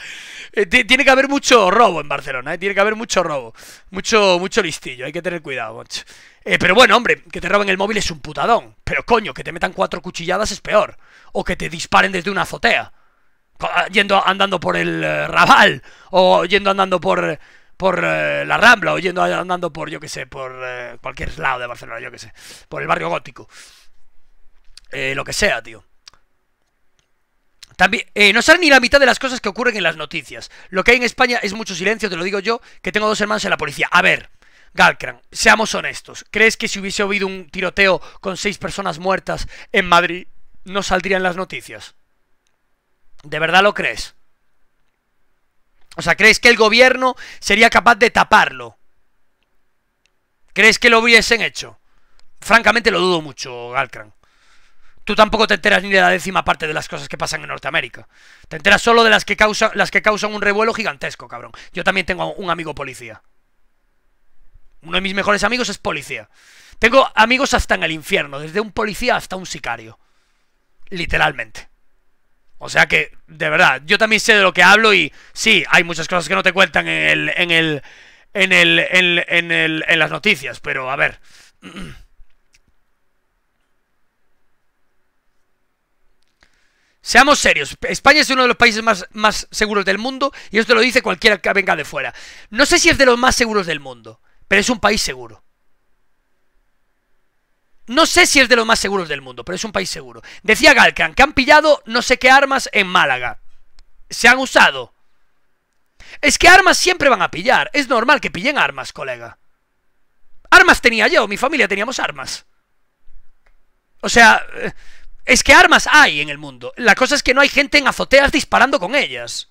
Eh, tiene que haber mucho robo en Barcelona, eh, Tiene que haber mucho robo. Mucho, mucho listillo, hay que tener cuidado, eh, pero bueno, hombre, que te roben el móvil es un putadón. Pero coño, que te metan cuatro cuchilladas es peor. O que te disparen desde una azotea. Ah, yendo andando por el Raval. O yendo andando por por eh, la Rambla o andando por, yo que sé, por eh, cualquier lado de Barcelona, yo que sé, por el barrio gótico. Eh, lo que sea, tío. También, no sale ni la mitad de las cosas que ocurren en las noticias. Lo que hay en España es mucho silencio, te lo digo yo, que tengo dos hermanos en la policía. A ver, Galcran, seamos honestos. ¿Crees que si hubiese habido un tiroteo con seis personas muertas en Madrid, no saldrían las noticias? ¿De verdad lo crees? O sea, ¿crees que el gobierno sería capaz de taparlo? ¿Crees que lo hubiesen hecho? Francamente lo dudo mucho, Galcran. Tú tampoco te enteras ni de la décima parte de las cosas que pasan en Norteamérica. Te enteras solo de las que causan, las que causan un revuelo gigantesco, cabrón. Yo también tengo un amigo policía. Uno de mis mejores amigos es policía. Tengo amigos hasta en el infierno, desde un policía hasta un sicario. Literalmente. O sea que, de verdad, yo también sé de lo que hablo y sí, hay muchas cosas que no te cuentan en el. en el. en el. en, el, en, las noticias, pero a ver. Seamos serios, España es uno de los países más, más seguros del mundo y esto lo dice cualquiera que venga de fuera. No sé si es de los más seguros del mundo, pero es un país seguro. No sé si es de los más seguros del mundo, pero es un país seguro. Decía Galcan que han pillado no sé qué armas en Málaga. Se han usado. Es que armas siempre van a pillar. Es normal que pillen armas, colega. Armas tenía yo, mi familia teníamos armas. O sea, eh, es que armas hay en el mundo. La cosa es que no hay gente en azoteas disparando con ellas.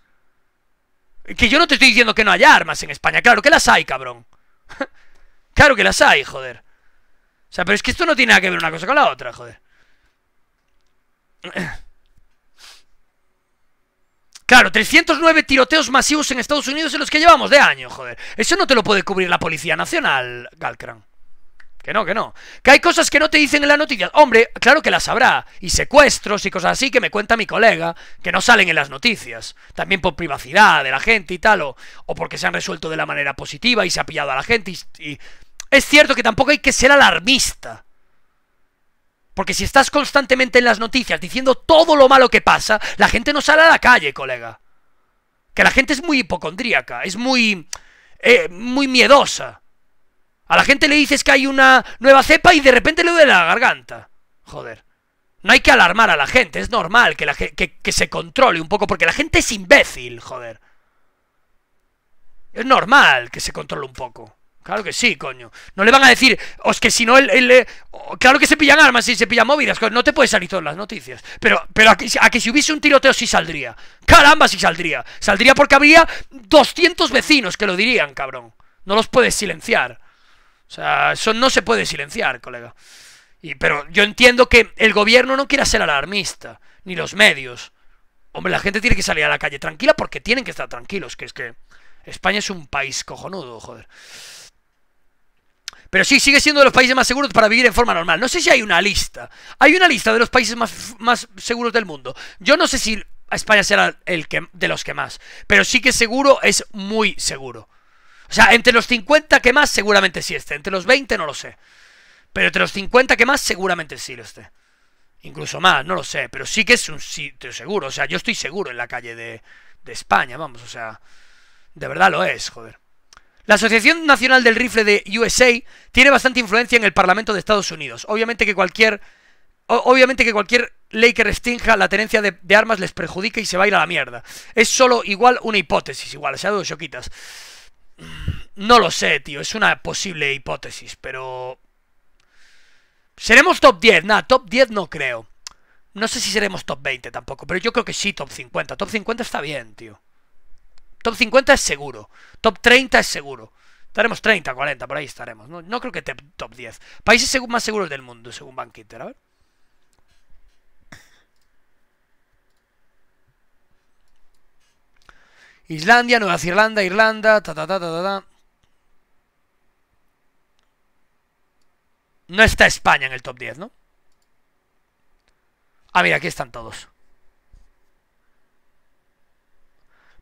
Que yo no te estoy diciendo que no haya armas en España. Claro que las hay, cabrón. claro que las hay, joder sea, pero es que esto no tiene nada que ver una cosa con la otra, joder. Claro, 309 tiroteos masivos en Estados Unidos en los que llevamos de año, joder. Eso no te lo puede cubrir la Policía Nacional, Galcran. Que no, que no. Que hay cosas que no te dicen en las noticias. Hombre, claro que las habrá. Y secuestros y cosas así que me cuenta mi colega, que no salen en las noticias. También por privacidad de la gente y tal, o, porque se han resuelto de la manera positiva y se ha pillado a la gente y es cierto que tampoco hay que ser alarmista. Porque si estás constantemente en las noticias diciendo todo lo malo que pasa, la gente no sale a la calle, colega. Que la gente es muy hipocondríaca, es muy... Eh, muy miedosa. A la gente le dices que hay una nueva cepa y de repente le duele la garganta. Joder. No hay que alarmar a la gente, es normal que, la gente... que se controle un poco, porque la gente es imbécil, joder. Es normal que se controle un poco. Claro que sí, coño. No le van a decir, os que si no él, le... Eh, claro que se pillan armas y se pillan móviles, no te puede salir todas las noticias. Pero, pero a que, si hubiese un tiroteo sí saldría. Caramba, sí saldría. Saldría porque habría 200 vecinos que lo dirían, cabrón. No los puedes silenciar. O sea, eso no se puede silenciar, colega. Y, pero yo entiendo que el gobierno no quiera ser alarmista, ni los medios. Hombre, la gente tiene que salir a la calle tranquila porque tienen que estar tranquilos, que es que España es un país cojonudo, joder. Pero sí, sigue siendo de los países más seguros para vivir en forma normal. No sé si hay una lista. Hay una lista de los países más, más seguros del mundo. Yo no sé si España será el que, de los que más. Pero sí que seguro es muy seguro. O sea, entre los 50 que más seguramente sí esté. Entre los 20 no lo sé. Pero entre los 50 que más seguramente sí lo esté. Incluso más, no lo sé. Pero sí que es un sitio seguro. O sea, yo estoy seguro en la calle de, de España, vamos. O sea, de verdad lo es, joder. La Asociación Nacional del Rifle de USA tiene bastante influencia en el Parlamento de Estados Unidos. Obviamente que cualquier, obviamente que cualquier ley que restrinja la tenencia de, armas les perjudica y se va a ir a la mierda. Es solo igual una hipótesis, igual, ha dos choquitas. No lo sé, tío, es una posible hipótesis, pero... Seremos top 10, nada, top 10 no creo. No sé si seremos top 20 tampoco, pero yo creo que sí, top 50. Top 50 está bien, tío. Top 50 es seguro. Top 30 es seguro. Estaremos 30, 40, por ahí estaremos. No, creo que top 10. Países más seguros del mundo, según Bankinter. A ver. Islandia, Nueva Zelanda, Irlanda, ta ta ta No está España en el top 10, ¿no? Ah, mira, aquí están todos.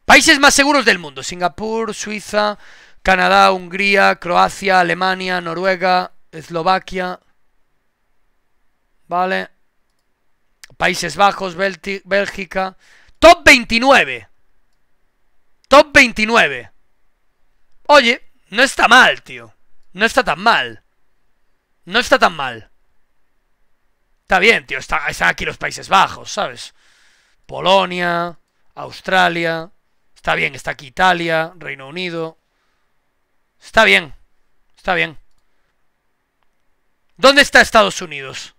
Países más seguros del mundo. Singapur, Suiza, Canadá, Hungría, Croacia, Alemania, Noruega, Eslovaquia. Vale. Países Bajos, Bélgica. Top 29. Top 29. Oye, no está mal, tío. No está tan mal. No está tan mal. Está bien, tío. Está, están aquí los Países Bajos, ¿sabes? Polonia, Australia, Está bien, está aquí Italia, Reino Unido. Está bien, está bien. ¿Dónde está Estados Unidos?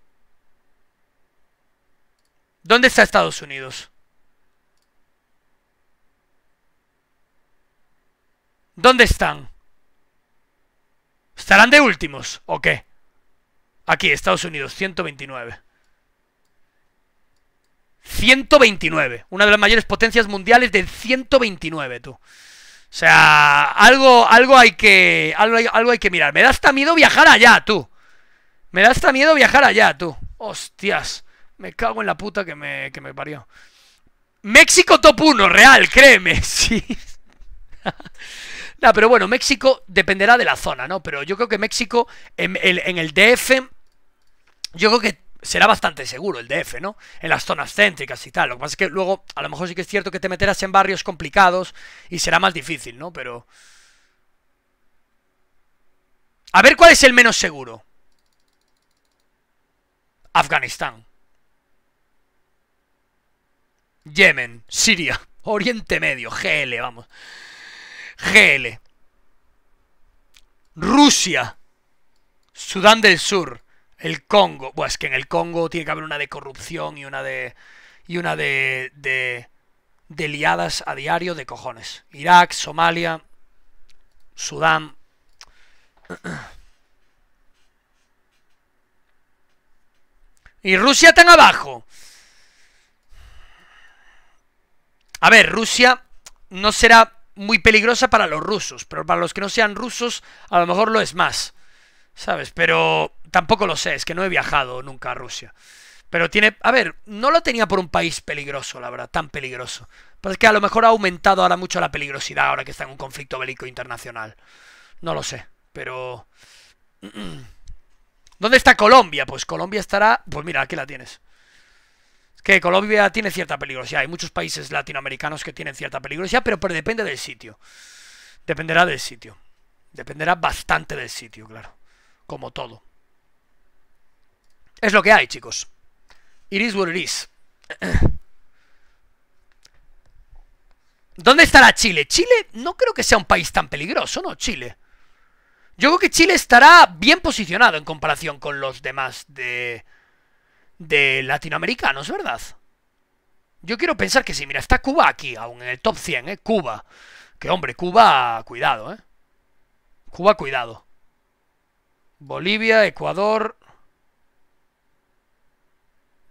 ¿Dónde está Estados Unidos? ¿Dónde están? ¿Estarán de últimos o qué? Aquí, Estados Unidos, 129. 129. Una de las mayores potencias mundiales del 129, tú. O sea, algo, algo hay que. Algo hay, algo hay que mirar. Me da hasta miedo viajar allá, tú. Me da hasta miedo viajar allá, tú. Hostias. Me cago en la puta que me, que me parió. México top 1, real, créeme. Sí. nah, pero bueno, México dependerá de la zona, ¿no? Pero yo creo que México en, en el DF. Yo creo que será bastante seguro el DF, ¿no? En las zonas céntricas y tal. Lo que pasa es que luego, a lo mejor sí que es cierto que te meterás en barrios complicados y será más difícil, ¿no? Pero... A ver cuál es el menos seguro. Afganistán. Yemen, Siria, Oriente Medio, GL, vamos. GL. Rusia. Sudán del Sur. El Congo. Bueno, es que en el Congo tiene que haber una de corrupción y una de. y una de. de, de liadas a diario de cojones. Irak, Somalia, Sudán. Y Rusia tan abajo. A ver, Rusia no será muy peligrosa para los rusos, pero para los que no sean rusos a lo mejor lo es más. ¿Sabes? Pero Tampoco lo sé, es que no he viajado nunca a Rusia. Pero tiene, a ver, no lo tenía por un país peligroso, la verdad, tan peligroso. Pero es que a lo mejor ha aumentado ahora mucho la peligrosidad ahora que está en un conflicto bélico internacional. No lo sé, pero... ¿Dónde está Colombia? Pues Colombia estará... Pues mira, aquí la tienes. Es que Colombia tiene cierta peligrosidad. Hay muchos países latinoamericanos que tienen cierta peligrosidad, pero, pero depende del sitio. Dependerá del sitio. Dependerá bastante del sitio, claro. Como todo. Es lo que hay, chicos. It is what it is. ¿Dónde estará Chile? Chile no creo que sea un país tan peligroso, ¿no? Chile. Yo creo que Chile estará bien posicionado en comparación con los demás de, de latinoamericanos, ¿verdad? Yo quiero pensar que sí. Mira, está Cuba aquí, aún en el top 100, ¿eh? Cuba. Que hombre, Cuba, cuidado, ¿eh? Cuba, cuidado. Bolivia, Ecuador,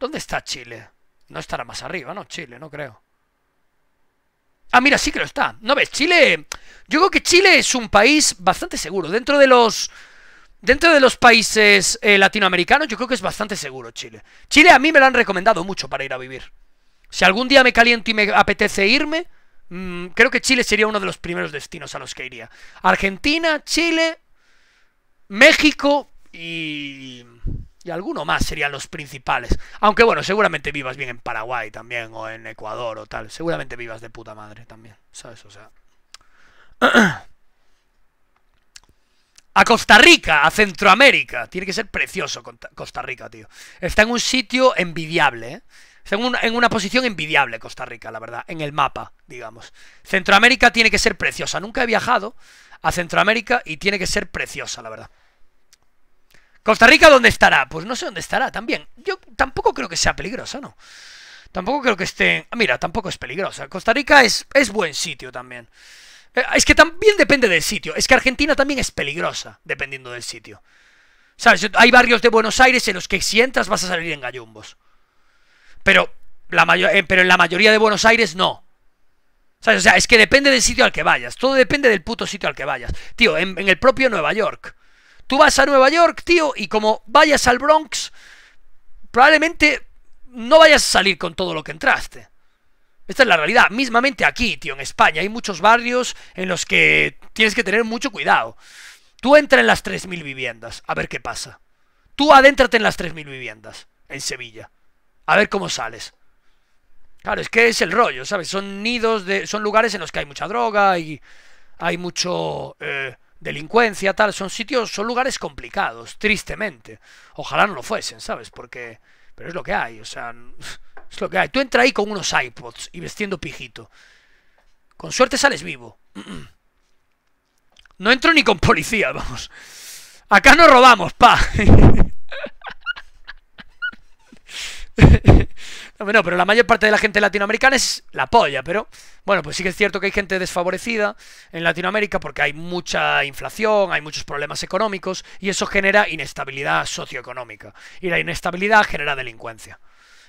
¿Dónde está Chile? No estará más arriba, ¿no? Chile, no creo. Ah, mira, sí que está. ¿No ves? Chile... Yo creo que Chile es un país bastante seguro. Dentro de los... Dentro de los países eh, latinoamericanos, yo creo que es bastante seguro Chile. Chile a mí me lo han recomendado mucho para ir a vivir. Si algún día me caliento y me apetece irme, mm, creo que Chile sería uno de los primeros destinos a los que iría. Argentina, Chile, México y y alguno más serían los principales. Aunque bueno, seguramente vivas bien en Paraguay también, o en Ecuador o tal. Seguramente vivas de puta madre también, ¿sabes? O sea... A Costa Rica, a Centroamérica. Tiene que ser precioso Costa Rica, tío. Está en un sitio envidiable, ¿eh? Está en, en una posición envidiable Costa Rica, la verdad, en el mapa, digamos. Centroamérica tiene que ser preciosa. Nunca he viajado a Centroamérica y tiene que ser preciosa, la verdad. ¿Costa Rica dónde estará? Pues no sé dónde estará también. Yo tampoco creo que sea peligrosa, ¿no? Tampoco creo que esté... Mira, tampoco es peligrosa. Costa Rica es, es buen sitio también. Eh, es que también depende del sitio. Es que Argentina también es peligrosa, dependiendo del sitio. ¿Sabes? Hay barrios de Buenos Aires en los que si entras vas a salir en gallumbos. Pero, la eh, pero en la mayoría de Buenos Aires no. ¿Sabes? O sea, es que depende del sitio al que vayas. Todo depende del puto sitio al que vayas. Tío, en el propio Nueva York. Tú vas a Nueva York, tío, y como vayas al Bronx, probablemente no vayas a salir con todo lo que entraste. Esta es la realidad. Mismamente aquí, tío, en España, hay muchos barrios en los que tienes que tener mucho cuidado. Tú entra en las 3.000 viviendas, a ver qué pasa. Tú adéntrate en las 3.000 viviendas, en Sevilla. A ver cómo sales. Claro, es que es el rollo, ¿sabes? Son nidos de... Son lugares en los que hay mucha droga y hay mucho... Eh, delincuencia, tal, son sitios, son lugares complicados, tristemente. Ojalá no lo fuesen, ¿sabes? Porque... Pero es lo que hay, o sea... Es lo que hay. Tú entra ahí con unos iPods y vestiendo pijito. Con suerte sales vivo. No entro ni con policía, vamos. Acá no robamos, pa. Bueno, pero la mayor parte de la gente latinoamericana es la polla, pero bueno, pues sí que es cierto que hay gente desfavorecida en Latinoamérica porque hay mucha inflación, hay muchos problemas económicos y eso genera inestabilidad socioeconómica. Y la inestabilidad genera delincuencia,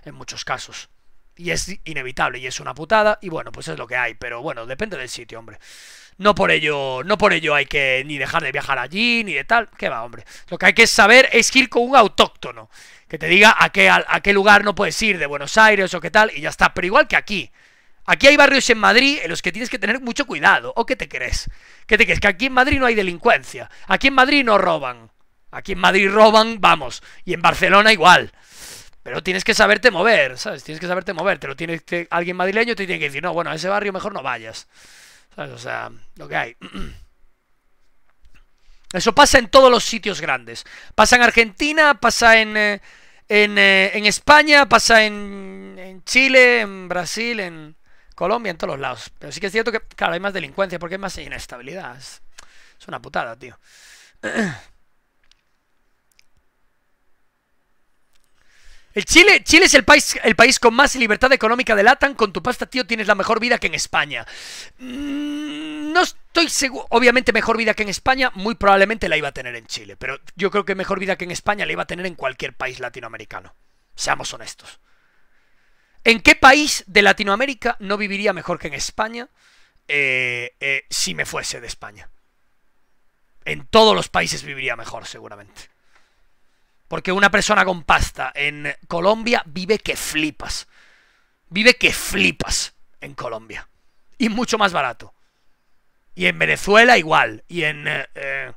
en muchos casos. Y es inevitable y es una putada y bueno, pues es lo que hay, pero bueno, depende del sitio, hombre no por ello, no por ello hay que ni dejar de viajar allí, ni de tal, que va, hombre. Lo que hay que saber es ir con un autóctono, que te diga a qué, a, qué lugar no puedes ir, de Buenos Aires o qué tal, y ya está, pero igual que aquí. Aquí hay barrios en Madrid en los que tienes que tener mucho cuidado. ¿O qué te crees? ¿Qué te crees? Que aquí en Madrid no hay delincuencia. Aquí en Madrid no roban. Aquí en Madrid roban, vamos. Y en Barcelona igual. Pero tienes que saberte mover, ¿sabes? Tienes que saberte mover. Te lo tienes que, alguien madrileño te tiene que decir, no, bueno, a ese barrio mejor no vayas. O sea, lo que hay. Eso pasa en todos los sitios grandes. Pasa en Argentina, pasa en, eh, eh, España, pasa en, Chile, en Brasil, en Colombia, en todos los lados. Pero sí que es cierto que, claro, hay más delincuencia porque hay más inestabilidad. es una putada, tío. El Chile, Chile es el país, el país con más libertad económica de Latam. Con tu pasta, tío, tienes la mejor vida que en España. Mm, no estoy seguro. Obviamente, mejor vida que en España, muy probablemente la iba a tener en Chile. Pero yo creo que mejor vida que en España la iba a tener en cualquier país latinoamericano. Seamos honestos. ¿En qué país de Latinoamérica no viviría mejor que en España eh, eh, si me fuese de España? En todos los países viviría mejor, seguramente. Porque una persona con pasta en Colombia vive que flipas. Vive que flipas en Colombia. Y mucho más barato. Y en Venezuela igual. Y en... Eh, eh,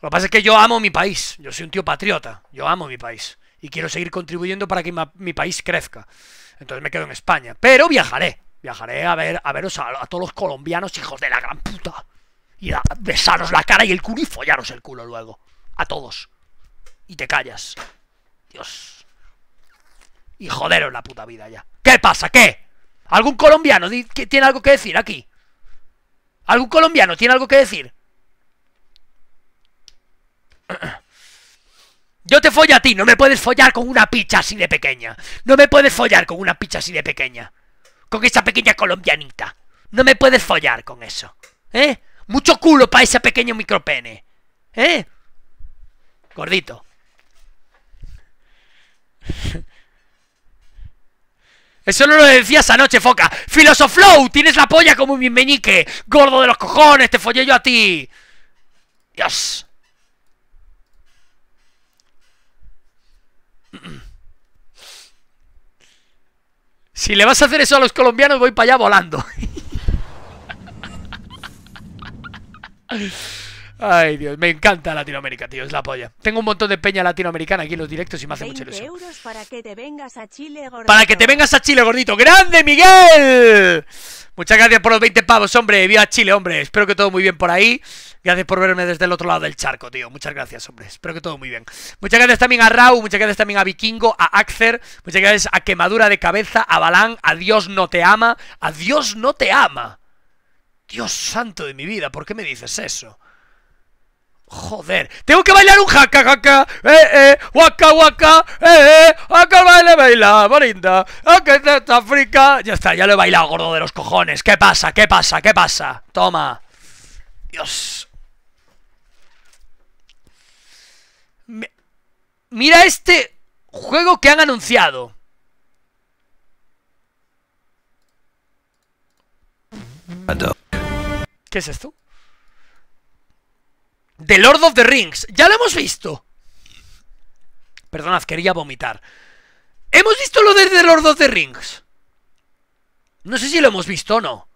lo que pasa es que yo amo mi país. Yo soy un tío patriota. Yo amo mi país. Y quiero seguir contribuyendo para que mi país crezca. Entonces me quedo en España. Pero viajaré. Viajaré a ver a veros a, todos los colombianos hijos de la gran puta. Y a besaros la cara y el culo y follaros el culo luego. A todos y te callas. Dios. Y joderos la puta vida ya. ¿Qué pasa? ¿Qué? ¿Algún colombiano tiene algo que decir aquí? ¿Algún colombiano tiene algo que decir? Yo te follo a ti, no me puedes follar con una picha así de pequeña. No me puedes follar con una picha así de pequeña. Con esa pequeña colombianita. No me puedes follar con eso. ¿Eh? Mucho culo para ese pequeño micropene. ¿Eh? Gordito. Eso no lo decías anoche, foca. Filosoflow, tienes la polla como mi meñique. Gordo de los cojones, te follé yo a ti. Dios. Si le vas a hacer eso a los colombianos, voy para allá volando. Ay, Dios, me encanta Latinoamérica, tío, es la polla. Tengo un montón de peña latinoamericana aquí en los directos y me hace mucha ilusión. para que te vengas a Chile, gordito. Para que te vengas a Chile, gordito. ¡Grande, Miguel! Muchas gracias por los 20 pavos, hombre. Viva Chile, hombre. Espero que todo muy bien por ahí. Gracias por verme desde el otro lado del charco, tío. Muchas gracias, hombre. Espero que todo muy bien. Muchas gracias también a Rau, muchas gracias también a Vikingo, a Axer, muchas gracias a Quemadura de Cabeza, a Balán, a Dios no te ama, a Dios no te ama. Dios santo de mi vida, ¿por qué me dices eso? Joder, tengo que bailar un jaca, jaca, eh, eh, waka huaca, eh, eh, acá baile, baila, bonita, acá está frica. Ya está, ya lo he bailado, gordo de los cojones. ¿Qué pasa, qué pasa, qué pasa? Toma. Dios. Mira este juego que han anunciado. ¿Qué es esto? The Lord of the Rings. Ya lo hemos visto. Perdonad, quería vomitar. ¿Hemos visto lo de The Lord of the Rings? No sé si lo hemos visto o no.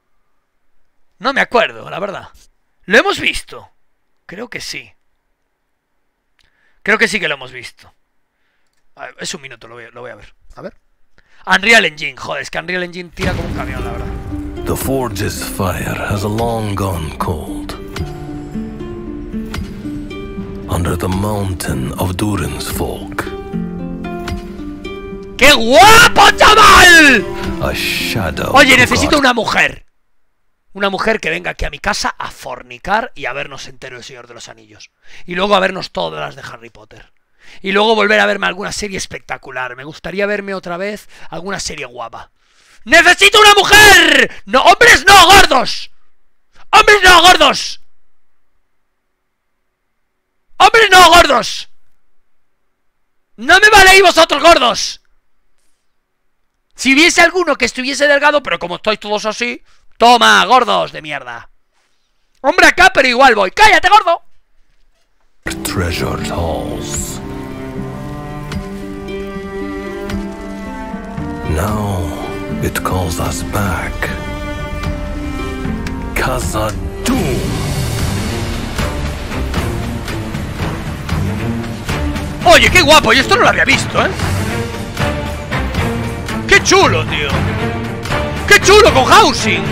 No me acuerdo, la verdad. ¿Lo hemos visto? Creo que sí. Creo que sí que lo hemos visto. es un minuto, lo voy, a ver. A ver. Unreal Engine, joder, es que Unreal Engine tira como un camión, la verdad. The Forge's fire has long gone cold under the mountain of Durin's ¡Qué guapo, chaval! Oye, necesito una mujer. Una mujer que venga aquí a mi casa a fornicar y a vernos entero El Señor de los Anillos. Y luego a vernos todas las de Harry Potter. Y luego volver a verme alguna serie espectacular. Me gustaría verme otra vez alguna serie guapa. ¡Necesito una mujer! ¡No, hombres no, gordos! ¡Hombres no, gordos! ¡Hombre, no, gordos! ¡No me valéis vosotros, gordos! Si hubiese alguno que estuviese delgado, pero como estáis todos así... ¡Toma, gordos de mierda! ¡Hombre, acá, pero igual voy! ¡Cállate, gordo! Treasure Now it calls us back. Casa Doom. Oye, qué guapo, Y esto no lo había visto, ¿eh? ¡Qué chulo, tío! ¡Qué chulo con housing!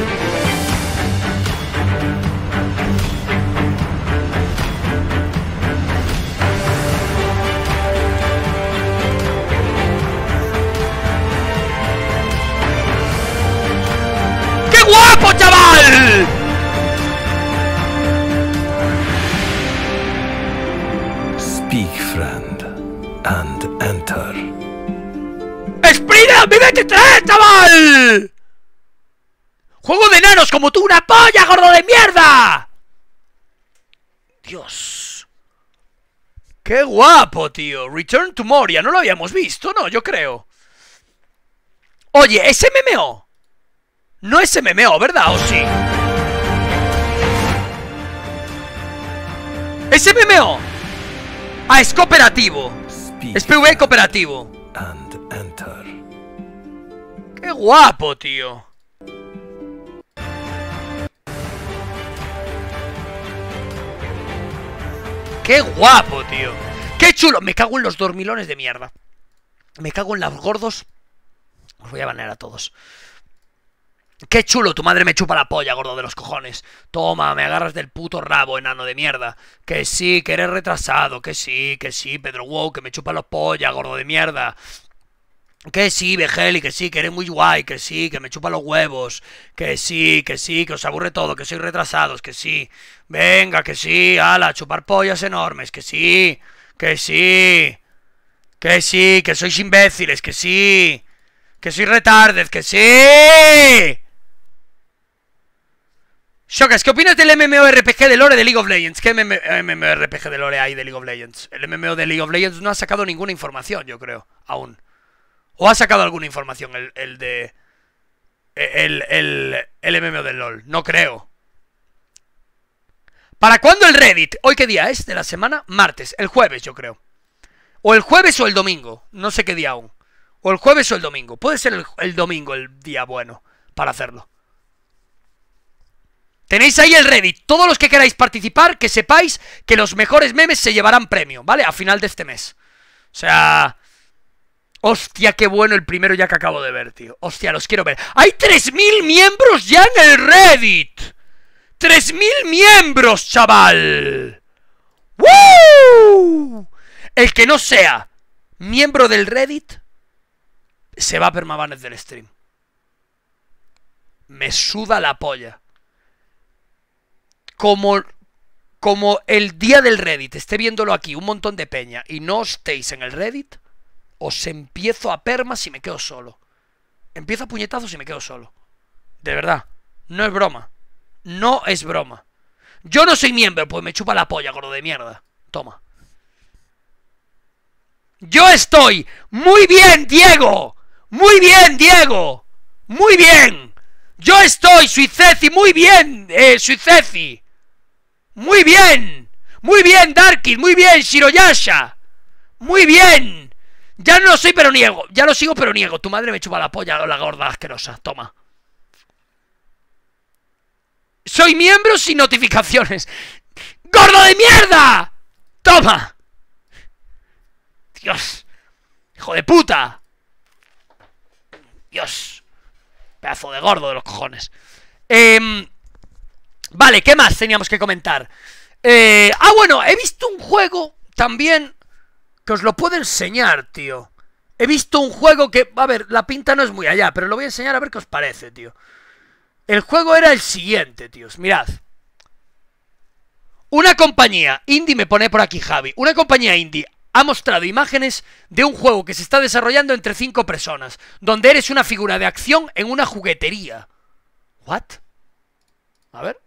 ¡Qué guapo, chaval! enter. ¡Mi vete chaval! ¡Juego de enanos como tú, una polla, gordo de mierda! Dios. ¡Qué guapo, tío! Return to Moria, no lo habíamos visto, ¿no? Yo creo. Oye, ese MMO? No es MMO, ¿verdad? ¿O sí? ¿Es MMO? Ah, es cooperativo. SPV e cooperativo. Qué guapo, tío. Qué guapo, tío. Qué chulo. Me cago en los dormilones de mierda. Me cago en los gordos. Os voy a banear a todos. Qué chulo, tu madre me chupa la polla, gordo de los cojones. Toma, me agarras del puto rabo, enano de mierda. Que sí, que eres retrasado, que sí, que sí, Pedro Wow, que me chupa la polla, gordo de mierda. Que sí, Vegeli, que sí, que eres muy guay, que sí, que me chupa los huevos, que sí, que sí, que os aburre todo, que sois retrasados, que sí. Venga, que sí, ala, chupar pollas enormes, que sí, que sí, que sí, que sois imbéciles, que sí, que sois retardes, que sí. Shokas, ¿qué opinas del MMORPG de lore de League of Legends? ¿Qué MMORPG de lore hay de League of Legends? El MMO de League of Legends no ha sacado ninguna información, yo creo, aún. ¿O ha sacado alguna información el, de... El, el, MMO del LOL? No creo. ¿Para cuándo el Reddit? ¿Hoy qué día es de la semana? Martes, el jueves, yo creo. O el jueves o el domingo, no sé qué día aún. O el jueves o el domingo. Puede ser el domingo el día bueno para hacerlo. Tenéis ahí el Reddit. Todos los que queráis participar, que sepáis que los mejores memes se llevarán premio, ¿vale? A final de este mes. O sea... Hostia, qué bueno el primero ya que acabo de ver, tío. Hostia, los quiero ver. ¡Hay 3.000 miembros ya en el Reddit! ¡3.000 miembros, chaval! ¡Woo! El que no sea miembro del Reddit se va a permabanes del stream. Me suda la polla como, como el día del Reddit, esté viéndolo aquí un montón de peña y no estéis en el Reddit, os empiezo a perma si me quedo solo. Empiezo a puñetazos si me quedo solo. De verdad, no es broma. No es broma. Yo no soy miembro, pues me chupa la polla, gordo de mierda. Toma. Yo estoy muy bien, Diego. Muy bien, Diego. Muy bien. Yo estoy, Suiceci, muy bien, eh, Suiceci. Muy bien. Muy bien, Darkid. Muy bien, Shiroyasha. Muy bien. Ya no lo soy, pero niego. Ya lo sigo, pero niego. Tu madre me chupa la polla, la gorda asquerosa. Toma. Soy miembro sin notificaciones. ¡Gordo de mierda! ¡Toma! Dios. Hijo de puta. Dios. Pedazo de gordo de los cojones. Eh... Vale, ¿qué más teníamos que comentar? Eh, ah, bueno, he visto un juego también que os lo puedo enseñar, tío. He visto un juego que, a ver, la pinta no es muy allá, pero lo voy a enseñar a ver qué os parece, tío. El juego era el siguiente, tíos, mirad. Una compañía indie, me pone por aquí Javi, una compañía indie ha mostrado imágenes de un juego que se está desarrollando entre cinco personas, donde eres una figura de acción en una juguetería. ¿What? A ver.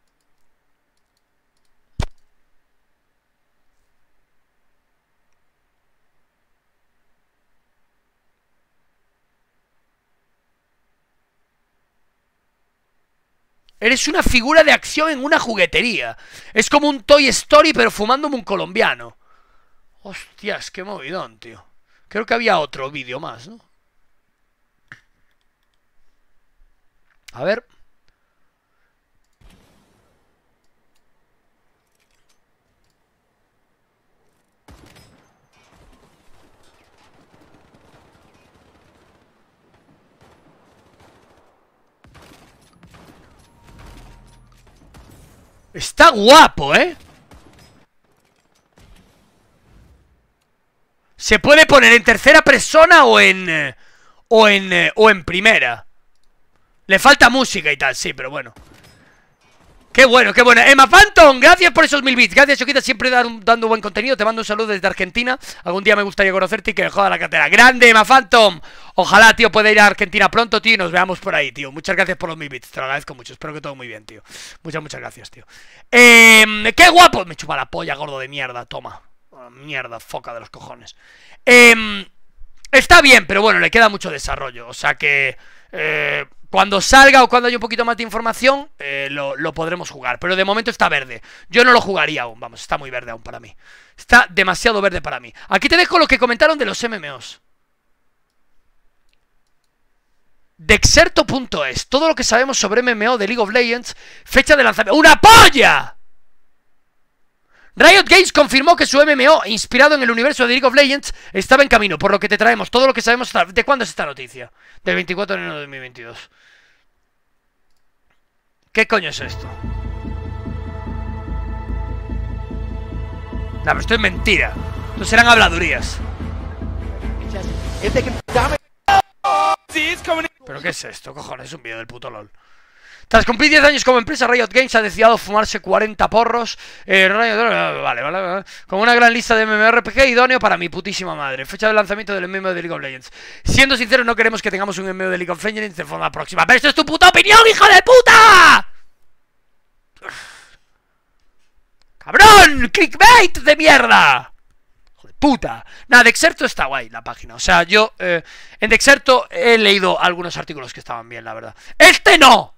Eres una figura de acción en una juguetería. Es como un Toy Story, pero fumándome un colombiano. Hostias, qué movidón, tío. Creo que había otro vídeo más, ¿no? A ver. Está guapo, ¿eh? Se puede poner en tercera persona o en... Eh, o en... Eh, o en primera. Le falta música y tal, sí, pero bueno. Qué bueno, qué bueno. Emma Phantom, gracias por esos mil bits. Gracias, Choquita, siempre dando buen contenido. Te mando un saludo desde Argentina. Algún día me gustaría conocerte y que me joda la cartera. ¡Grande, Emma Phantom! Ojalá, tío, pueda ir a Argentina pronto, tío, y nos veamos por ahí, tío. Muchas gracias por los mil bits. Te lo agradezco mucho. Espero que todo muy bien, tío. Muchas, muchas gracias, tío. Eh, ¡Qué guapo! Me chupa la polla, gordo de mierda. Toma. Ah, mierda, foca de los cojones. Em, está bien, pero bueno, le queda mucho desarrollo. O sea que... Eh, cuando salga o cuando haya un poquito más de información, eh, lo, lo, podremos jugar. Pero de momento está verde. Yo no lo jugaría aún. Vamos, está muy verde aún para mí. Está demasiado verde para mí. Aquí te dejo lo que comentaron de los MMOs. Dexerto.es. Todo lo que sabemos sobre MMO de League of Legends. Fecha de lanzamiento. ¡Una polla! Riot Games confirmó que su MMO, inspirado en el universo de League of Legends, estaba en camino, por lo que te traemos todo lo que sabemos. ¿De cuándo es esta noticia? Del 24 de enero de 2022. ¿Qué coño es esto? No, pero esto es mentira. Esto serán habladurías. ¿Pero qué es esto, cojones? Es un vídeo del puto LOL. Tras cumplir 10 años como empresa, Riot Games ha decidido fumarse 40 porros. Eh, vale, vale, vale, Con una gran lista de MMORPG idóneo para mi putísima madre. Fecha de lanzamiento del MMO de League of Legends. Siendo sincero, no queremos que tengamos un MMO de League of Legends de forma próxima. ¡Pero esto es tu puta opinión, hijo de puta! ¡Cabrón! ¡Clickbait de mierda! puta. Nada, Dexerto está guay la página. O sea, yo eh, en Dexerto he leído algunos artículos que estaban bien, la verdad. ¡Este no!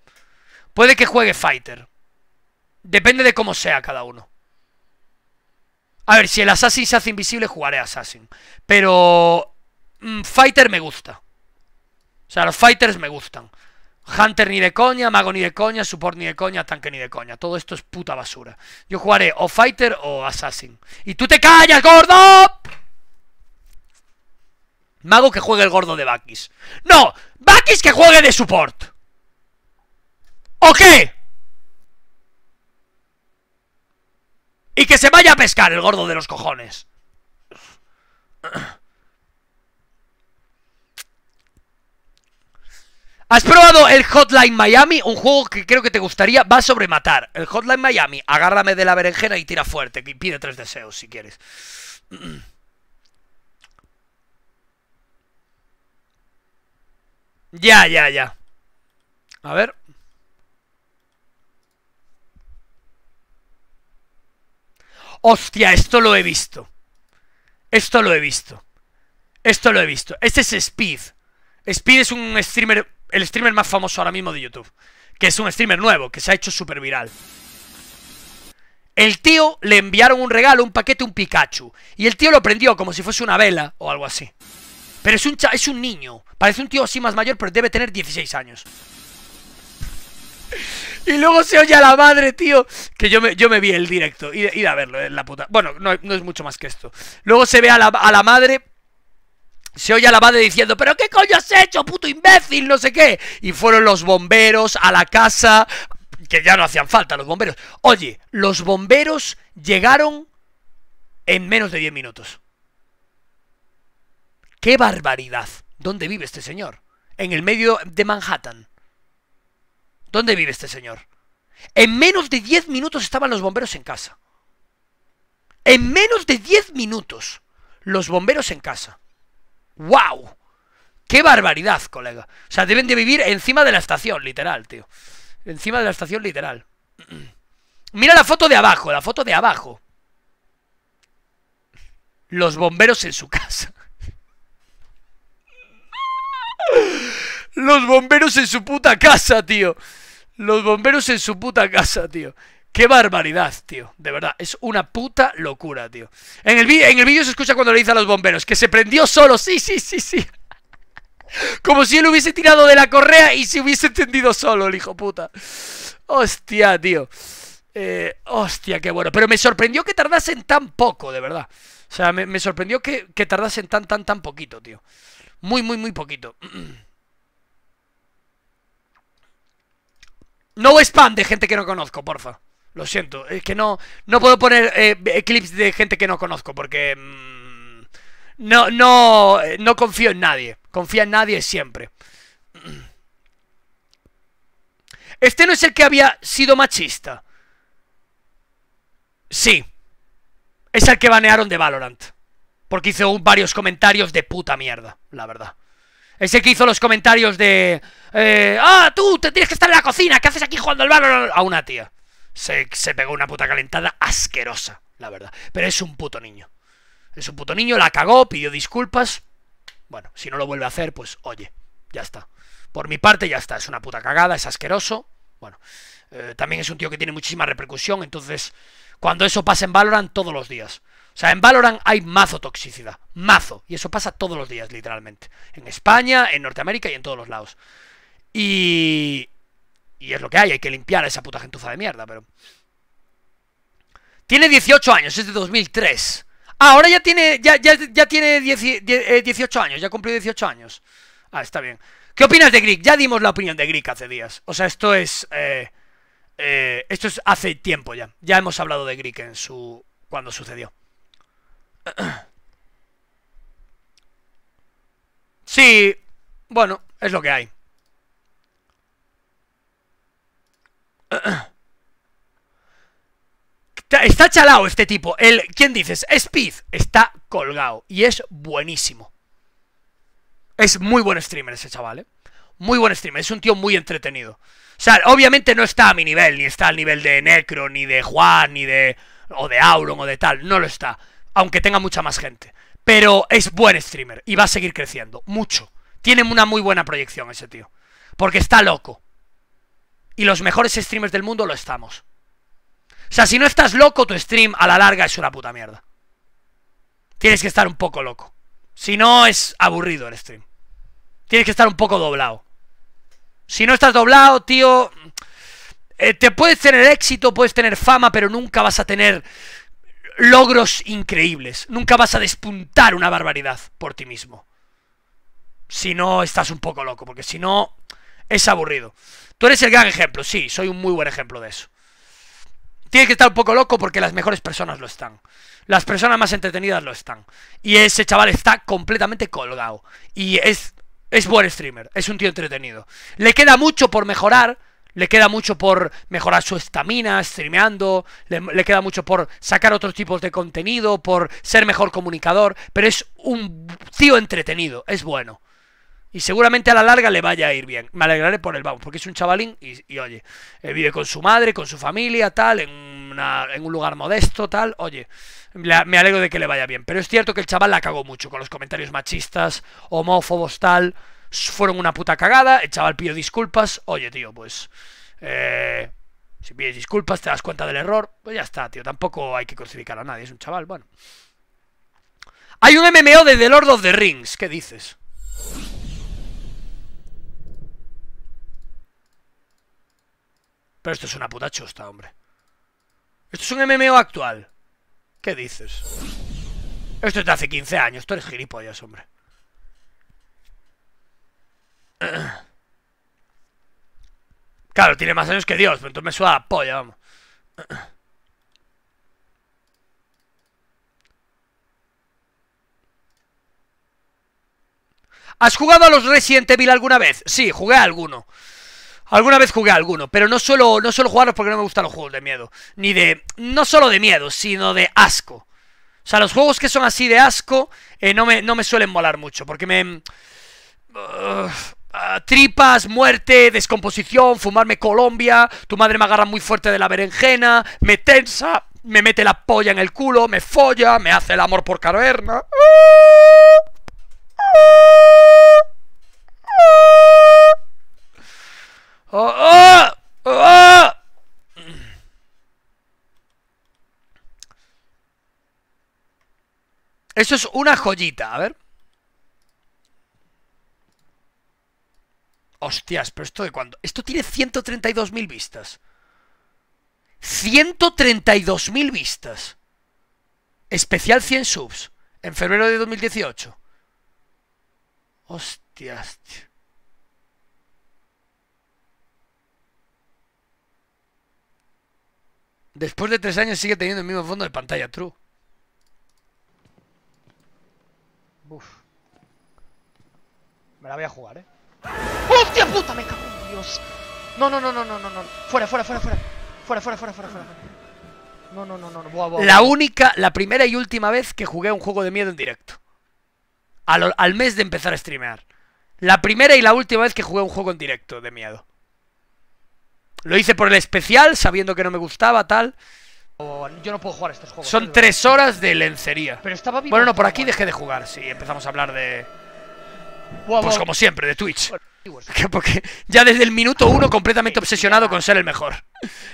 Puede que juegue Fighter. Depende de cómo sea cada uno. A ver, si el Assassin se hace invisible, jugaré Assassin. Pero... Mm, Fighter me gusta. O sea, los Fighters me gustan. Hunter ni de coña, Mago ni de coña, Support ni de coña, Tanque ni de coña. Todo esto es puta basura. Yo jugaré o Fighter o Assassin. ¡Y tú te callas, gordo! Mago que juegue el gordo de Bakis. ¡No! ¡Bakis que juegue de Support! ¿O qué? Y que se vaya a pescar el gordo de los cojones. ¿Has probado el Hotline Miami? Un juego que creo que te gustaría. Va a sobrematar El Hotline Miami. Agárrame de la berenjena y tira fuerte. Que impide tres deseos si quieres. Ya, ya, ya. A ver. hostia, esto lo he visto. Esto lo he visto. Esto lo he visto. Este es Speed. Speed es un streamer, el streamer más famoso ahora mismo de YouTube. Que es un streamer nuevo, que se ha hecho súper viral. El tío le enviaron un regalo, un paquete, un Pikachu. Y el tío lo prendió como si fuese una vela o algo así. Pero es un, es un niño. Parece un tío así más mayor, pero debe tener 16 años. Y luego se oye a la madre, tío. Que yo me, yo me vi el directo. y ir a verlo, en eh, la puta. Bueno, no, es mucho más que esto. Luego se ve a la, a la madre. Se oye a la madre diciendo, pero ¿qué coño has hecho, puto imbécil? No sé qué. Y fueron los bomberos a la casa, que ya no hacían falta los bomberos. Oye, los bomberos llegaron en menos de 10 minutos. ¡Qué barbaridad! ¿Dónde vive este señor? En el medio de Manhattan. ¿Dónde vive este señor? En menos de 10 minutos estaban los bomberos en casa. En menos de 10 minutos, los bomberos en casa. ¡Wow! ¡Qué barbaridad, colega! O sea, deben de vivir encima de la estación, literal, tío. Encima de la estación, literal. Mira la foto de abajo, la foto de abajo. Los bomberos en su casa. Los bomberos en su puta casa, tío. Los bomberos en su puta casa, tío. Qué barbaridad, tío. De verdad, es una puta locura, tío. En el, en el vídeo se escucha cuando le dice a los bomberos que se prendió solo. Sí, sí, sí, sí. Como si él hubiese tirado de la correa y se hubiese tendido solo, el hijo puta. Hostia, tío. Eh, hostia, qué bueno. Pero me sorprendió que tardasen tan poco, de verdad. O sea, me, sorprendió que, que tardasen tan, tan, tan poquito, tío. Muy, muy, muy poquito. No spam de gente que no conozco, porfa. Lo siento, es que no, no puedo poner eh, eclipse clips de gente que no conozco porque mm, no, no, no confío en nadie. Confía en nadie siempre. Este no es el que había sido machista. Sí. Es el que banearon de Valorant. Porque hizo varios comentarios de puta mierda, la verdad. Ese que hizo los comentarios de... Eh, ¡Ah, tú! ¡Te tienes que estar en la cocina! ¿Qué haces aquí jugando al balón A una tía. Se, pegó una puta calentada asquerosa, la verdad. Pero es un puto niño. Es un puto niño, la cagó, pidió disculpas. Bueno, si no lo vuelve a hacer, pues oye, ya está. Por mi parte, ya está. Es una puta cagada, es asqueroso. Bueno, eh, también es un tío que tiene muchísima repercusión, entonces... Cuando eso pasa en Valorant todos los días. O sea, en Valorant hay mazo toxicidad, mazo, y eso pasa todos los días, literalmente. En España, en Norteamérica y en todos los lados. Y... Y es lo que hay, hay que limpiar a esa puta gentuza de mierda, pero... Tiene 18 años, es de 2003. Ah, ahora ya tiene, ya, tiene 18 eh, años, ya cumplió 18 años. Ah, está bien. ¿Qué opinas de Grick? Ya dimos la opinión de Grick hace días. O sea, esto es... Eh, eh, esto es hace tiempo ya. Ya hemos hablado de Grick en su... cuando sucedió. Sí, bueno, es lo que hay. Está chalado este tipo. El, ¿Quién dices? Speed está colgado. Y es buenísimo. Es muy buen streamer ese chaval, ¿eh? Muy buen streamer. Es un tío muy entretenido. O sea, obviamente no está a mi nivel. Ni está al nivel de Necro, ni de Juan, ni de... O de Auron, o de tal. No lo está aunque tenga mucha más gente. Pero es buen streamer y va a seguir creciendo, mucho. Tiene una muy buena proyección ese tío, porque está loco. Y los mejores streamers del mundo lo estamos. O sea, si no estás loco, tu stream a la larga es una puta mierda. Tienes que estar un poco loco. Si no, es aburrido el stream. Tienes que estar un poco doblado. Si no estás doblado, tío, eh, te puedes tener éxito, puedes tener fama, pero nunca vas a tener logros increíbles. Nunca vas a despuntar una barbaridad por ti mismo. Si no, estás un poco loco, porque si no, es aburrido. Tú eres el gran ejemplo, sí, soy un muy buen ejemplo de eso. Tienes que estar un poco loco porque las mejores personas lo están. Las personas más entretenidas lo están. Y ese chaval está completamente colgado. Y es, es buen streamer, es un tío entretenido. Le queda mucho por mejorar le queda mucho por mejorar su estamina, streameando, le, queda mucho por sacar otros tipos de contenido, por ser mejor comunicador, pero es un tío entretenido, es bueno. Y seguramente a la larga le vaya a ir bien. Me alegraré por él, vamos, porque es un chavalín y, oye, eh, vive con su madre, con su familia, tal, en, un lugar modesto, tal, oye, me alegro de que le vaya bien. Pero es cierto que el chaval la cagó mucho con los comentarios machistas, homófobos, tal fueron una puta cagada, el chaval pidió disculpas, oye, tío, pues... Eh, si pides disculpas, te das cuenta del error, pues ya está, tío, tampoco hay que crucificar a nadie, es un chaval, bueno. Hay un MMO de The Lord of the Rings, ¿qué dices? Pero esto es una puta chosta, hombre. Esto es un MMO actual. ¿Qué dices? Esto es de hace 15 años, tú eres gilipollas, hombre. Claro, tiene más años que Dios, pero entonces me suda la polla, vamos. ¿Has jugado a los Resident Evil alguna vez? Sí, jugué a alguno. Alguna vez jugué a alguno, pero no suelo, no jugarlos porque no me gustan los juegos de miedo. Ni de... No solo de miedo, sino de asco. O sea, los juegos que son así de asco eh, no, me, no me suelen molar mucho, porque me... Mm, Ah, tripas, muerte, descomposición, fumarme Colombia, tu madre me agarra muy fuerte de la berenjena, me tensa, me mete la polla en el culo, me folla, me hace el amor por caverna. Oh, oh, oh, Eso es una joyita, a ver. Hostias, pero esto de cuándo? Esto tiene 132.000 vistas. 132.000 vistas. Especial 100 subs. En febrero de 2018. Hostias, Después de tres años sigue teniendo el mismo fondo de pantalla, true. Me la voy a jugar, eh. ¡Hostia puta! ¡Me cago en Dios! No, no, no, no, no, no, no. Fuera, fuera, fuera, fuera. Fuera, fuera, fuera, fuera, fuera. No, no, no, no. no. la única, la primera y última vez que jugué a un juego de miedo en directo. Al, mes de empezar a streamear. La primera y la última vez que jugué a un juego en directo de miedo. Lo hice por el especial, sabiendo que no me gustaba, tal. Yo no puedo jugar a estos juegos. Son tres horas de lencería. Bueno, no, por aquí dejé de jugar, sí. Empezamos a hablar de pues como siempre, de Twitch. Porque ya desde el minuto uno completamente obsesionado con ser el mejor.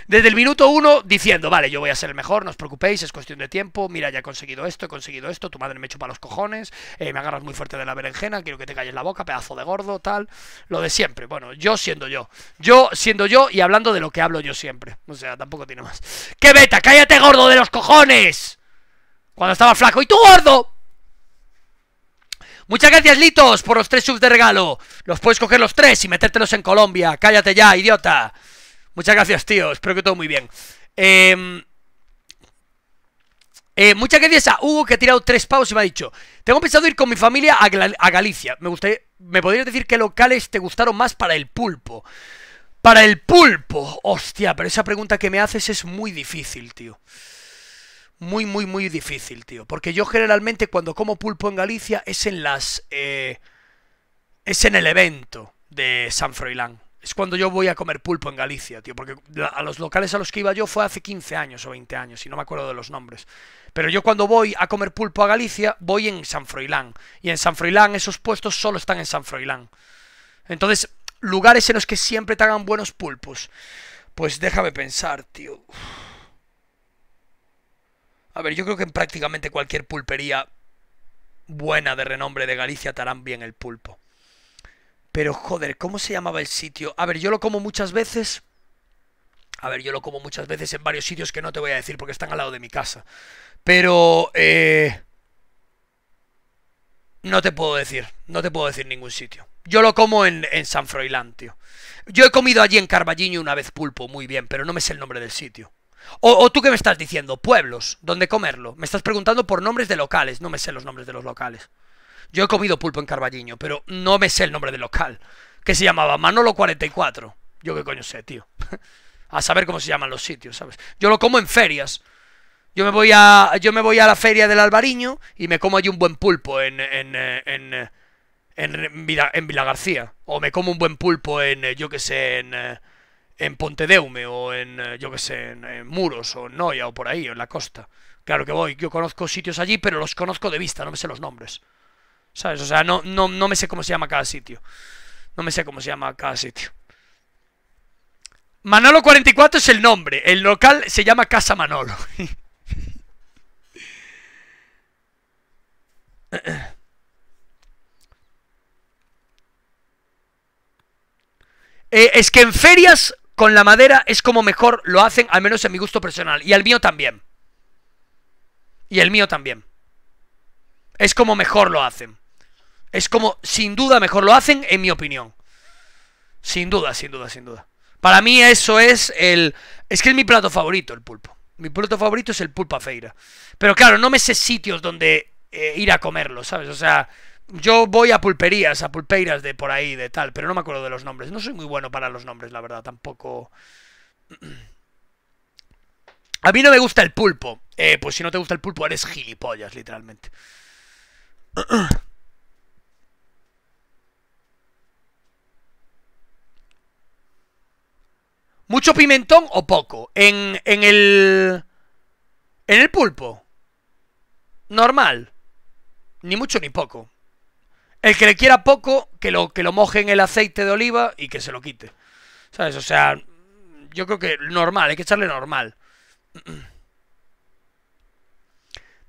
Desde el minuto uno diciendo, vale, yo voy a ser el mejor, no os preocupéis, es cuestión de tiempo, mira, ya he conseguido esto, he conseguido esto, tu madre me chupa los cojones, eh, me agarras muy fuerte de la berenjena, quiero que te calles la boca, pedazo de gordo, tal, lo de siempre. Bueno, yo siendo yo, yo siendo yo y hablando de lo que hablo yo siempre. O sea, tampoco tiene más. ¡Qué beta! ¡Cállate, gordo de los cojones! Cuando estaba flaco, ¡y tú, gordo! Muchas gracias, Litos, por los tres subs de regalo. Los puedes coger los tres y metértelos en Colombia. Cállate ya, idiota. Muchas gracias, tío. Espero que todo muy bien. Em, eh, muchas gracias a Hugo que ha tirado tres pavos y me ha dicho Tengo pensado ir con mi familia a, Galicia Me gustaría, ¿Me podrías decir qué locales te gustaron más para el pulpo? Para el pulpo Hostia, pero esa pregunta que me haces es muy difícil, tío muy, muy, muy difícil, tío. Porque yo generalmente cuando como pulpo en Galicia es en las... Eh, es en el evento de San Froilán. Es cuando yo voy a comer pulpo en Galicia, tío. Porque a los locales a los que iba yo fue hace 15 años o 20 años, y no me acuerdo de los nombres. Pero yo cuando voy a comer pulpo a Galicia, voy en San Froilán. Y en San Froilán esos puestos solo están en San Froilán. Entonces, lugares en los que siempre te hagan buenos pulpos. Pues déjame pensar, tío. A ver, yo creo que en prácticamente cualquier pulpería buena de renombre de Galicia te bien el pulpo. Pero joder, ¿cómo se llamaba el sitio? A ver, yo lo como muchas veces. A ver, yo lo como muchas veces en varios sitios que no te voy a decir porque están al lado de mi casa. Pero... Eh, no te puedo decir, no te puedo decir ningún sitio. Yo lo como en, San Froilán, tío. Yo he comido allí en Carballiño una vez pulpo, muy bien, pero no me sé el nombre del sitio. O, tú qué me estás diciendo, pueblos, ¿dónde comerlo? Me estás preguntando por nombres de locales, no me sé los nombres de los locales. Yo he comido pulpo en Carballiño, pero no me sé el nombre del local, que se llamaba Manolo 44. Yo qué coño sé, tío. a saber cómo se llaman los sitios, ¿sabes? Yo lo como en ferias. Yo me voy a, yo me voy a la feria del Albariño y me como allí un buen pulpo en, en, en, en, en Vila, García. O me como un buen pulpo en, eh, yo qué sé, en... Eh, en Pontedeume o en, eh, yo qué sé, en, Muros o en Noia o por ahí, o en la costa. Claro que voy, yo conozco sitios allí, pero los conozco de vista, no me sé los nombres. ¿Sabes? O sea, no, no, no me sé cómo se llama cada sitio. No me sé cómo se llama cada sitio. Manolo 44 es el nombre. El local se llama Casa Manolo. Eh, es que en ferias con la madera es como mejor lo hacen, al menos en mi gusto personal. Y el mío también. Y el mío también. Es como mejor lo hacen. Es como, sin duda, mejor lo hacen, en mi opinión. Sin duda, sin duda, sin duda. Para mí eso es el... Es que es mi plato favorito, el pulpo. Mi plato favorito es el pulpa feira. Pero claro, no me sé sitios donde eh, ir a comerlo, ¿sabes? O sea, yo voy a pulperías, a pulpeiras de por ahí, de tal, pero no me acuerdo de los nombres. No soy muy bueno para los nombres, la verdad, tampoco. A mí no me gusta el pulpo. Eh, pues si no te gusta el pulpo, eres gilipollas, literalmente. ¿Mucho pimentón o poco? En, en el... En el pulpo. Normal. Ni mucho ni poco. El que le quiera poco, que lo, que lo moje en el aceite de oliva y que se lo quite. ¿Sabes? O sea, yo creo que normal, hay que echarle normal.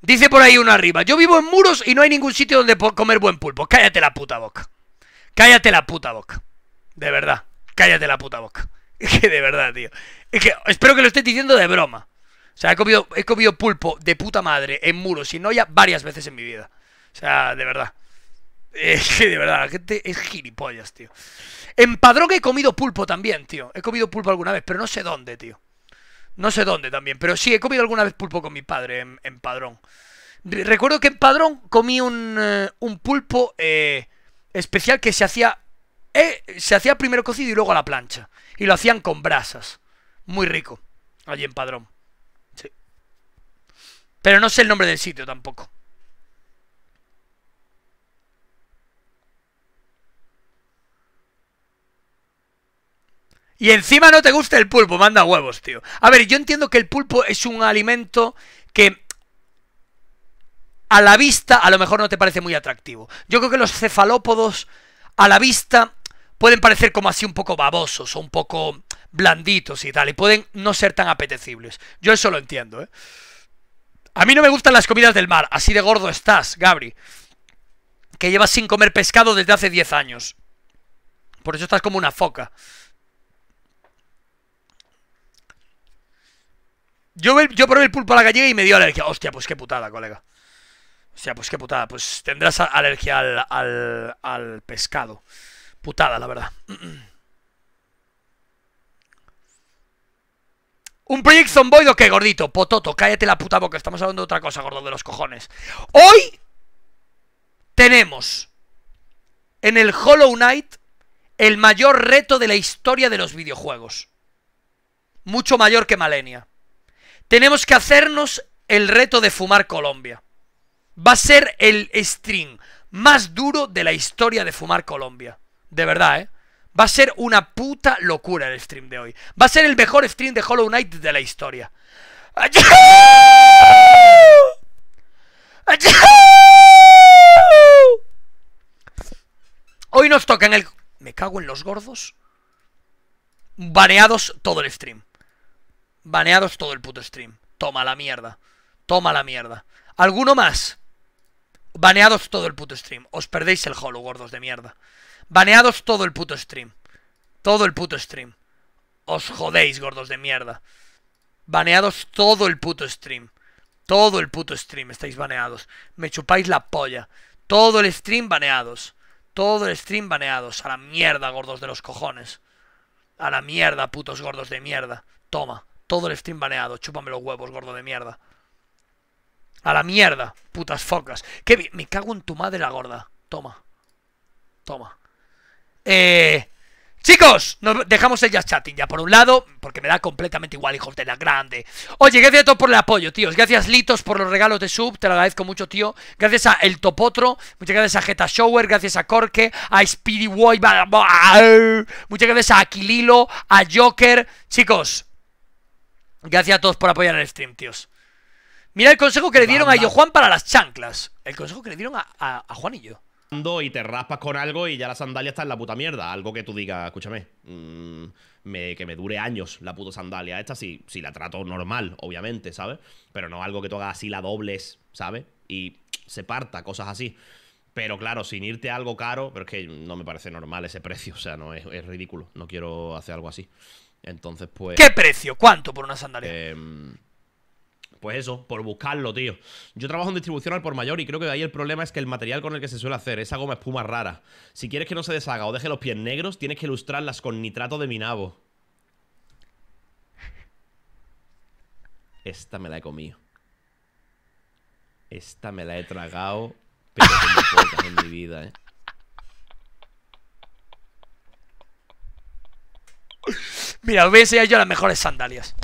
Dice por ahí uno arriba, yo vivo en muros y no hay ningún sitio donde comer buen pulpo. Cállate la puta boca. Cállate la puta boca. De verdad, cállate la puta boca. Es que de verdad, tío. Es que espero que lo estés diciendo de broma. O sea, he comido, he comido pulpo de puta madre en muros y no ya varias veces en mi vida. O sea, de verdad. Es que de verdad, la gente es gilipollas, tío. En Padrón he comido pulpo también, tío. He comido pulpo alguna vez, pero no sé dónde, tío. No sé dónde también, pero sí, he comido alguna vez pulpo con mi padre en, Padrón. Recuerdo que en Padrón comí un, eh, pulpo eh, especial que se hacía eh, se hacía primero cocido y luego a la plancha. Y lo hacían con brasas. Muy rico. Allí en Padrón. Sí. Pero no sé el nombre del sitio tampoco. Y encima no te gusta el pulpo, manda huevos, tío. A ver, yo entiendo que el pulpo es un alimento que a la vista a lo mejor no te parece muy atractivo. Yo creo que los cefalópodos a la vista pueden parecer como así un poco babosos o un poco blanditos y tal, y pueden no ser tan apetecibles. Yo eso lo entiendo, ¿eh? A mí no me gustan las comidas del mar, así de gordo estás, Gabri, que llevas sin comer pescado desde hace 10 años. Por eso estás como una foca. Yo, probé el pulpo a la gallega y me dio alergia. Hostia, pues qué putada, colega. Hostia, pues qué putada. Pues tendrás alergia al, al pescado. Putada, la verdad. Un Project Zomboid o qué, gordito. Pototo, cállate la puta boca. Estamos hablando de otra cosa, gordo de los cojones. Hoy tenemos en el Hollow Knight el mayor reto de la historia de los videojuegos. Mucho mayor que Malenia tenemos que hacernos el reto de fumar Colombia. Va a ser el stream más duro de la historia de fumar Colombia. De verdad, ¿eh? Va a ser una puta locura el stream de hoy. Va a ser el mejor stream de Hollow Knight de la historia. Hoy nos toca en el... Me cago en los gordos. Baneados todo el stream. Baneados todo el puto stream. Toma la mierda. Toma la mierda. ¿Alguno más? Baneados todo el puto stream. Os perdéis el holo, gordos de mierda. Baneados todo el puto stream. Todo el puto stream. Os jodéis, gordos de mierda. Baneados todo el puto stream. Todo el puto stream estáis baneados. Me chupáis la polla. Todo el stream baneados. Todo el stream baneados. A la mierda, gordos de los cojones. A la mierda, putos gordos de mierda. Toma. Todo el stream baneado. Chúpame los huevos, gordo de mierda. A la mierda, putas focas. Qué Me cago en tu madre la gorda. Toma. Toma. Eh... Chicos, nos dejamos el jazz chatting ya por un lado, porque me da completamente igual, hijos de la grande. Oye, gracias a todos por el apoyo, tíos. Gracias, Litos, por los regalos de sub, te lo agradezco mucho, tío. Gracias a El Topotro, muchas gracias a Geta Shower, gracias a Corke, a Speedy Boy, muchas gracias a Aquililo, a Joker. Chicos, Gracias a todos por apoyar el stream, tíos. Mira el consejo que le dieron a yo Juan para las chanclas. El consejo que le dieron a, Juan y yo Y te raspas con algo y ya la sandalia está en la puta mierda. Algo que tú digas, escúchame, mm, me, que me dure años la puta sandalia. Esta sí, si la trato normal, obviamente, ¿sabes? Pero no algo que tú hagas así, la dobles, ¿sabes? Y se parta, cosas así. Pero claro, sin irte a algo caro, pero es que no me parece normal ese precio, o sea, no es ridículo. No quiero hacer algo así. Entonces, pues. ¿Qué precio? ¿Cuánto por una sandalia? Em, pues eso, por buscarlo, tío. Yo trabajo en distribución al por mayor y creo que ahí el problema es que el material con el que se suele hacer, esa goma espuma rara. Si quieres que no se deshaga o deje los pies negros, tienes que ilustrarlas con nitrato de minabo. Esta me la he comido. Esta me la he tragado, pero como en mi vida, eh. Mira, a enseñar yo las mejores sandalias.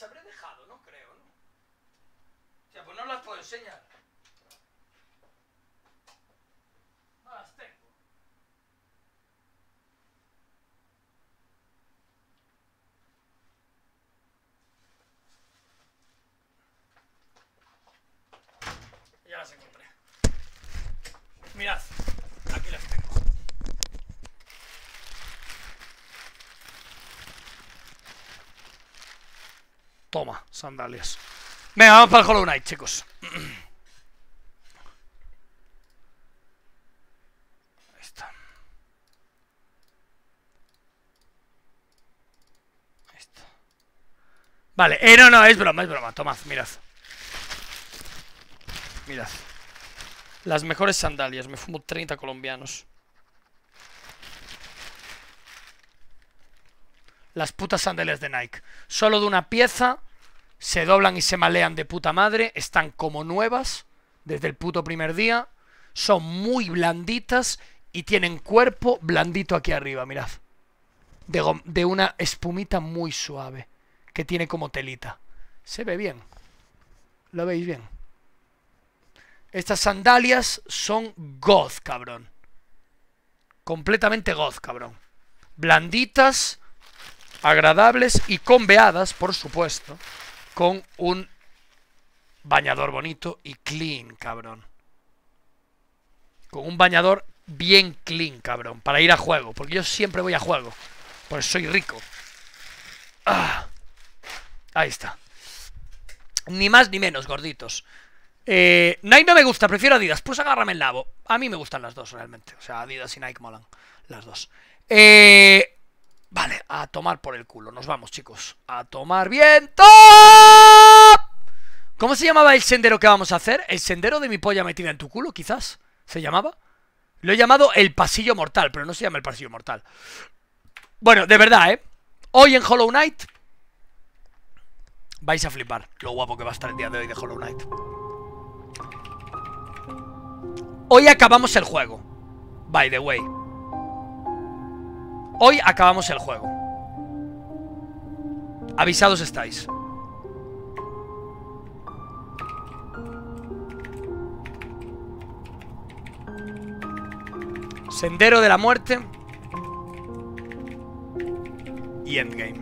Se habré dejado, no creo, ¿no? O sea, pues no las puedo enseñar. Toma, sandalias. Venga, vamos para el Hollow Knight, chicos. Ahí está. Ahí está. Vale, eh, no, no, es broma, es broma. Tomad, mirad. Mirad. Las mejores sandalias. Me fumo 30 colombianos. las putas sandalias de Nike. Solo de una pieza, se doblan y se malean de puta madre, están como nuevas desde el puto primer día, son muy blanditas y tienen cuerpo blandito aquí arriba, mirad. De, una espumita muy suave, que tiene como telita. Se ve bien. ¿Lo veis bien? Estas sandalias son goth, cabrón. Completamente goth, cabrón. Blanditas, agradables y conveadas, por supuesto, con un bañador bonito y clean, cabrón. Con un bañador bien clean, cabrón, para ir a juego, porque yo siempre voy a juego, pues soy rico. Ah, ahí está. Ni más ni menos, gorditos. Eh, Nike no me gusta, prefiero Adidas. Pues agárrame el labo. A mí me gustan las dos realmente. O sea, Adidas y Nike molan. Las dos. Eh, Vale, a tomar por el culo. Nos vamos, chicos. A tomar viento. ¿Cómo se llamaba el sendero que vamos a hacer? ¿El sendero de mi polla metida en tu culo, quizás? ¿Se llamaba? Lo he llamado el pasillo mortal, pero no se llama el pasillo mortal. Bueno, de verdad, ¿eh? Hoy en Hollow Knight vais a flipar lo guapo que va a estar el día de hoy de Hollow Knight. Hoy acabamos el juego. By the way. Hoy acabamos el juego. Avisados estáis. Sendero de la muerte. Y Endgame.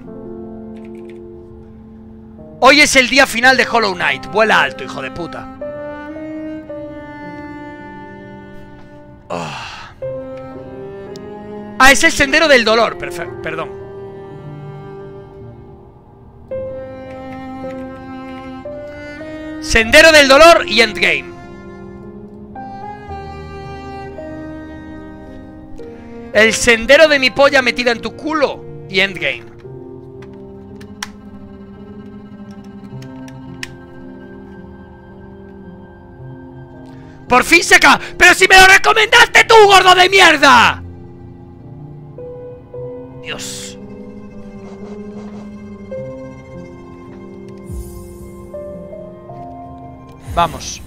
Hoy es el día final de Hollow Knight. Vuela alto, hijo de puta. Oh. Ah, es el sendero del dolor. Perfecto, perdón. Sendero del dolor y endgame. El sendero de mi polla metida en tu culo y endgame. ¡Por fin se ¡Pero si me lo recomendaste tú, gordo de mierda! Dios. Vamos.